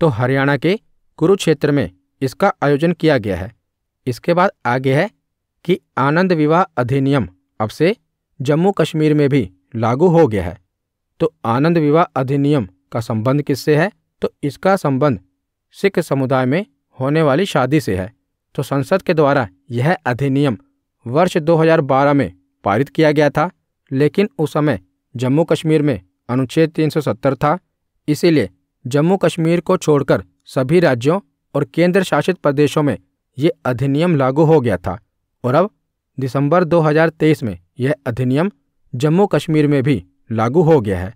तो हरियाणा के कुरुक्षेत्र में इसका आयोजन किया गया है इसके बाद आगे है कि आनंद विवाह अधिनियम अब से जम्मू कश्मीर में भी लागू हो गया है तो आनंद विवाह अधिनियम का संबंध किससे है तो इसका संबंध सिख समुदाय में होने वाली शादी से है तो संसद के द्वारा यह अधिनियम वर्ष 2012 में पारित किया गया था लेकिन उस समय जम्मू कश्मीर में अनुच्छेद 370 था इसीलिए जम्मू कश्मीर को छोड़कर सभी राज्यों और केंद्र शासित प्रदेशों में ये अधिनियम लागू हो गया था और अब दिसंबर 2023 में यह अधिनियम जम्मू कश्मीर में भी लागू हो गया है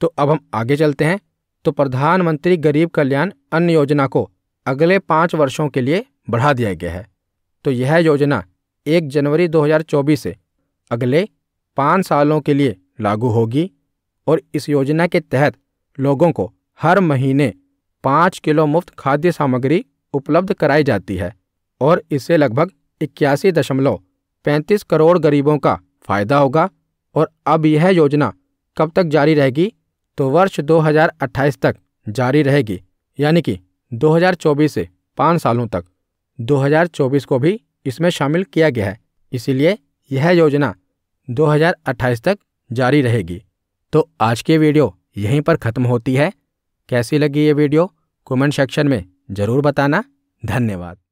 तो अब हम आगे चलते हैं तो प्रधानमंत्री गरीब कल्याण अन्न योजना को अगले पाँच वर्षों के लिए बढ़ा दिया गया है तो यह योजना एक जनवरी 2024 से अगले पाँच सालों के लिए लागू होगी और इस योजना के तहत लोगों को हर महीने पाँच किलो मुफ्त खाद्य सामग्री उपलब्ध कराई जाती है और इससे लगभग इक्यासी दशमलव पैंतीस करोड़ गरीबों का फायदा होगा और अब यह योजना कब तक जारी रहेगी तो वर्ष 2028 तक जारी रहेगी यानी कि 2024 से पाँच सालों तक 2024 को भी इसमें शामिल किया गया है इसीलिए यह योजना 2028 तक जारी रहेगी तो आज की वीडियो यहीं पर ख़त्म होती है कैसी लगी ये वीडियो कमेंट सेक्शन में ज़रूर बताना धन्यवाद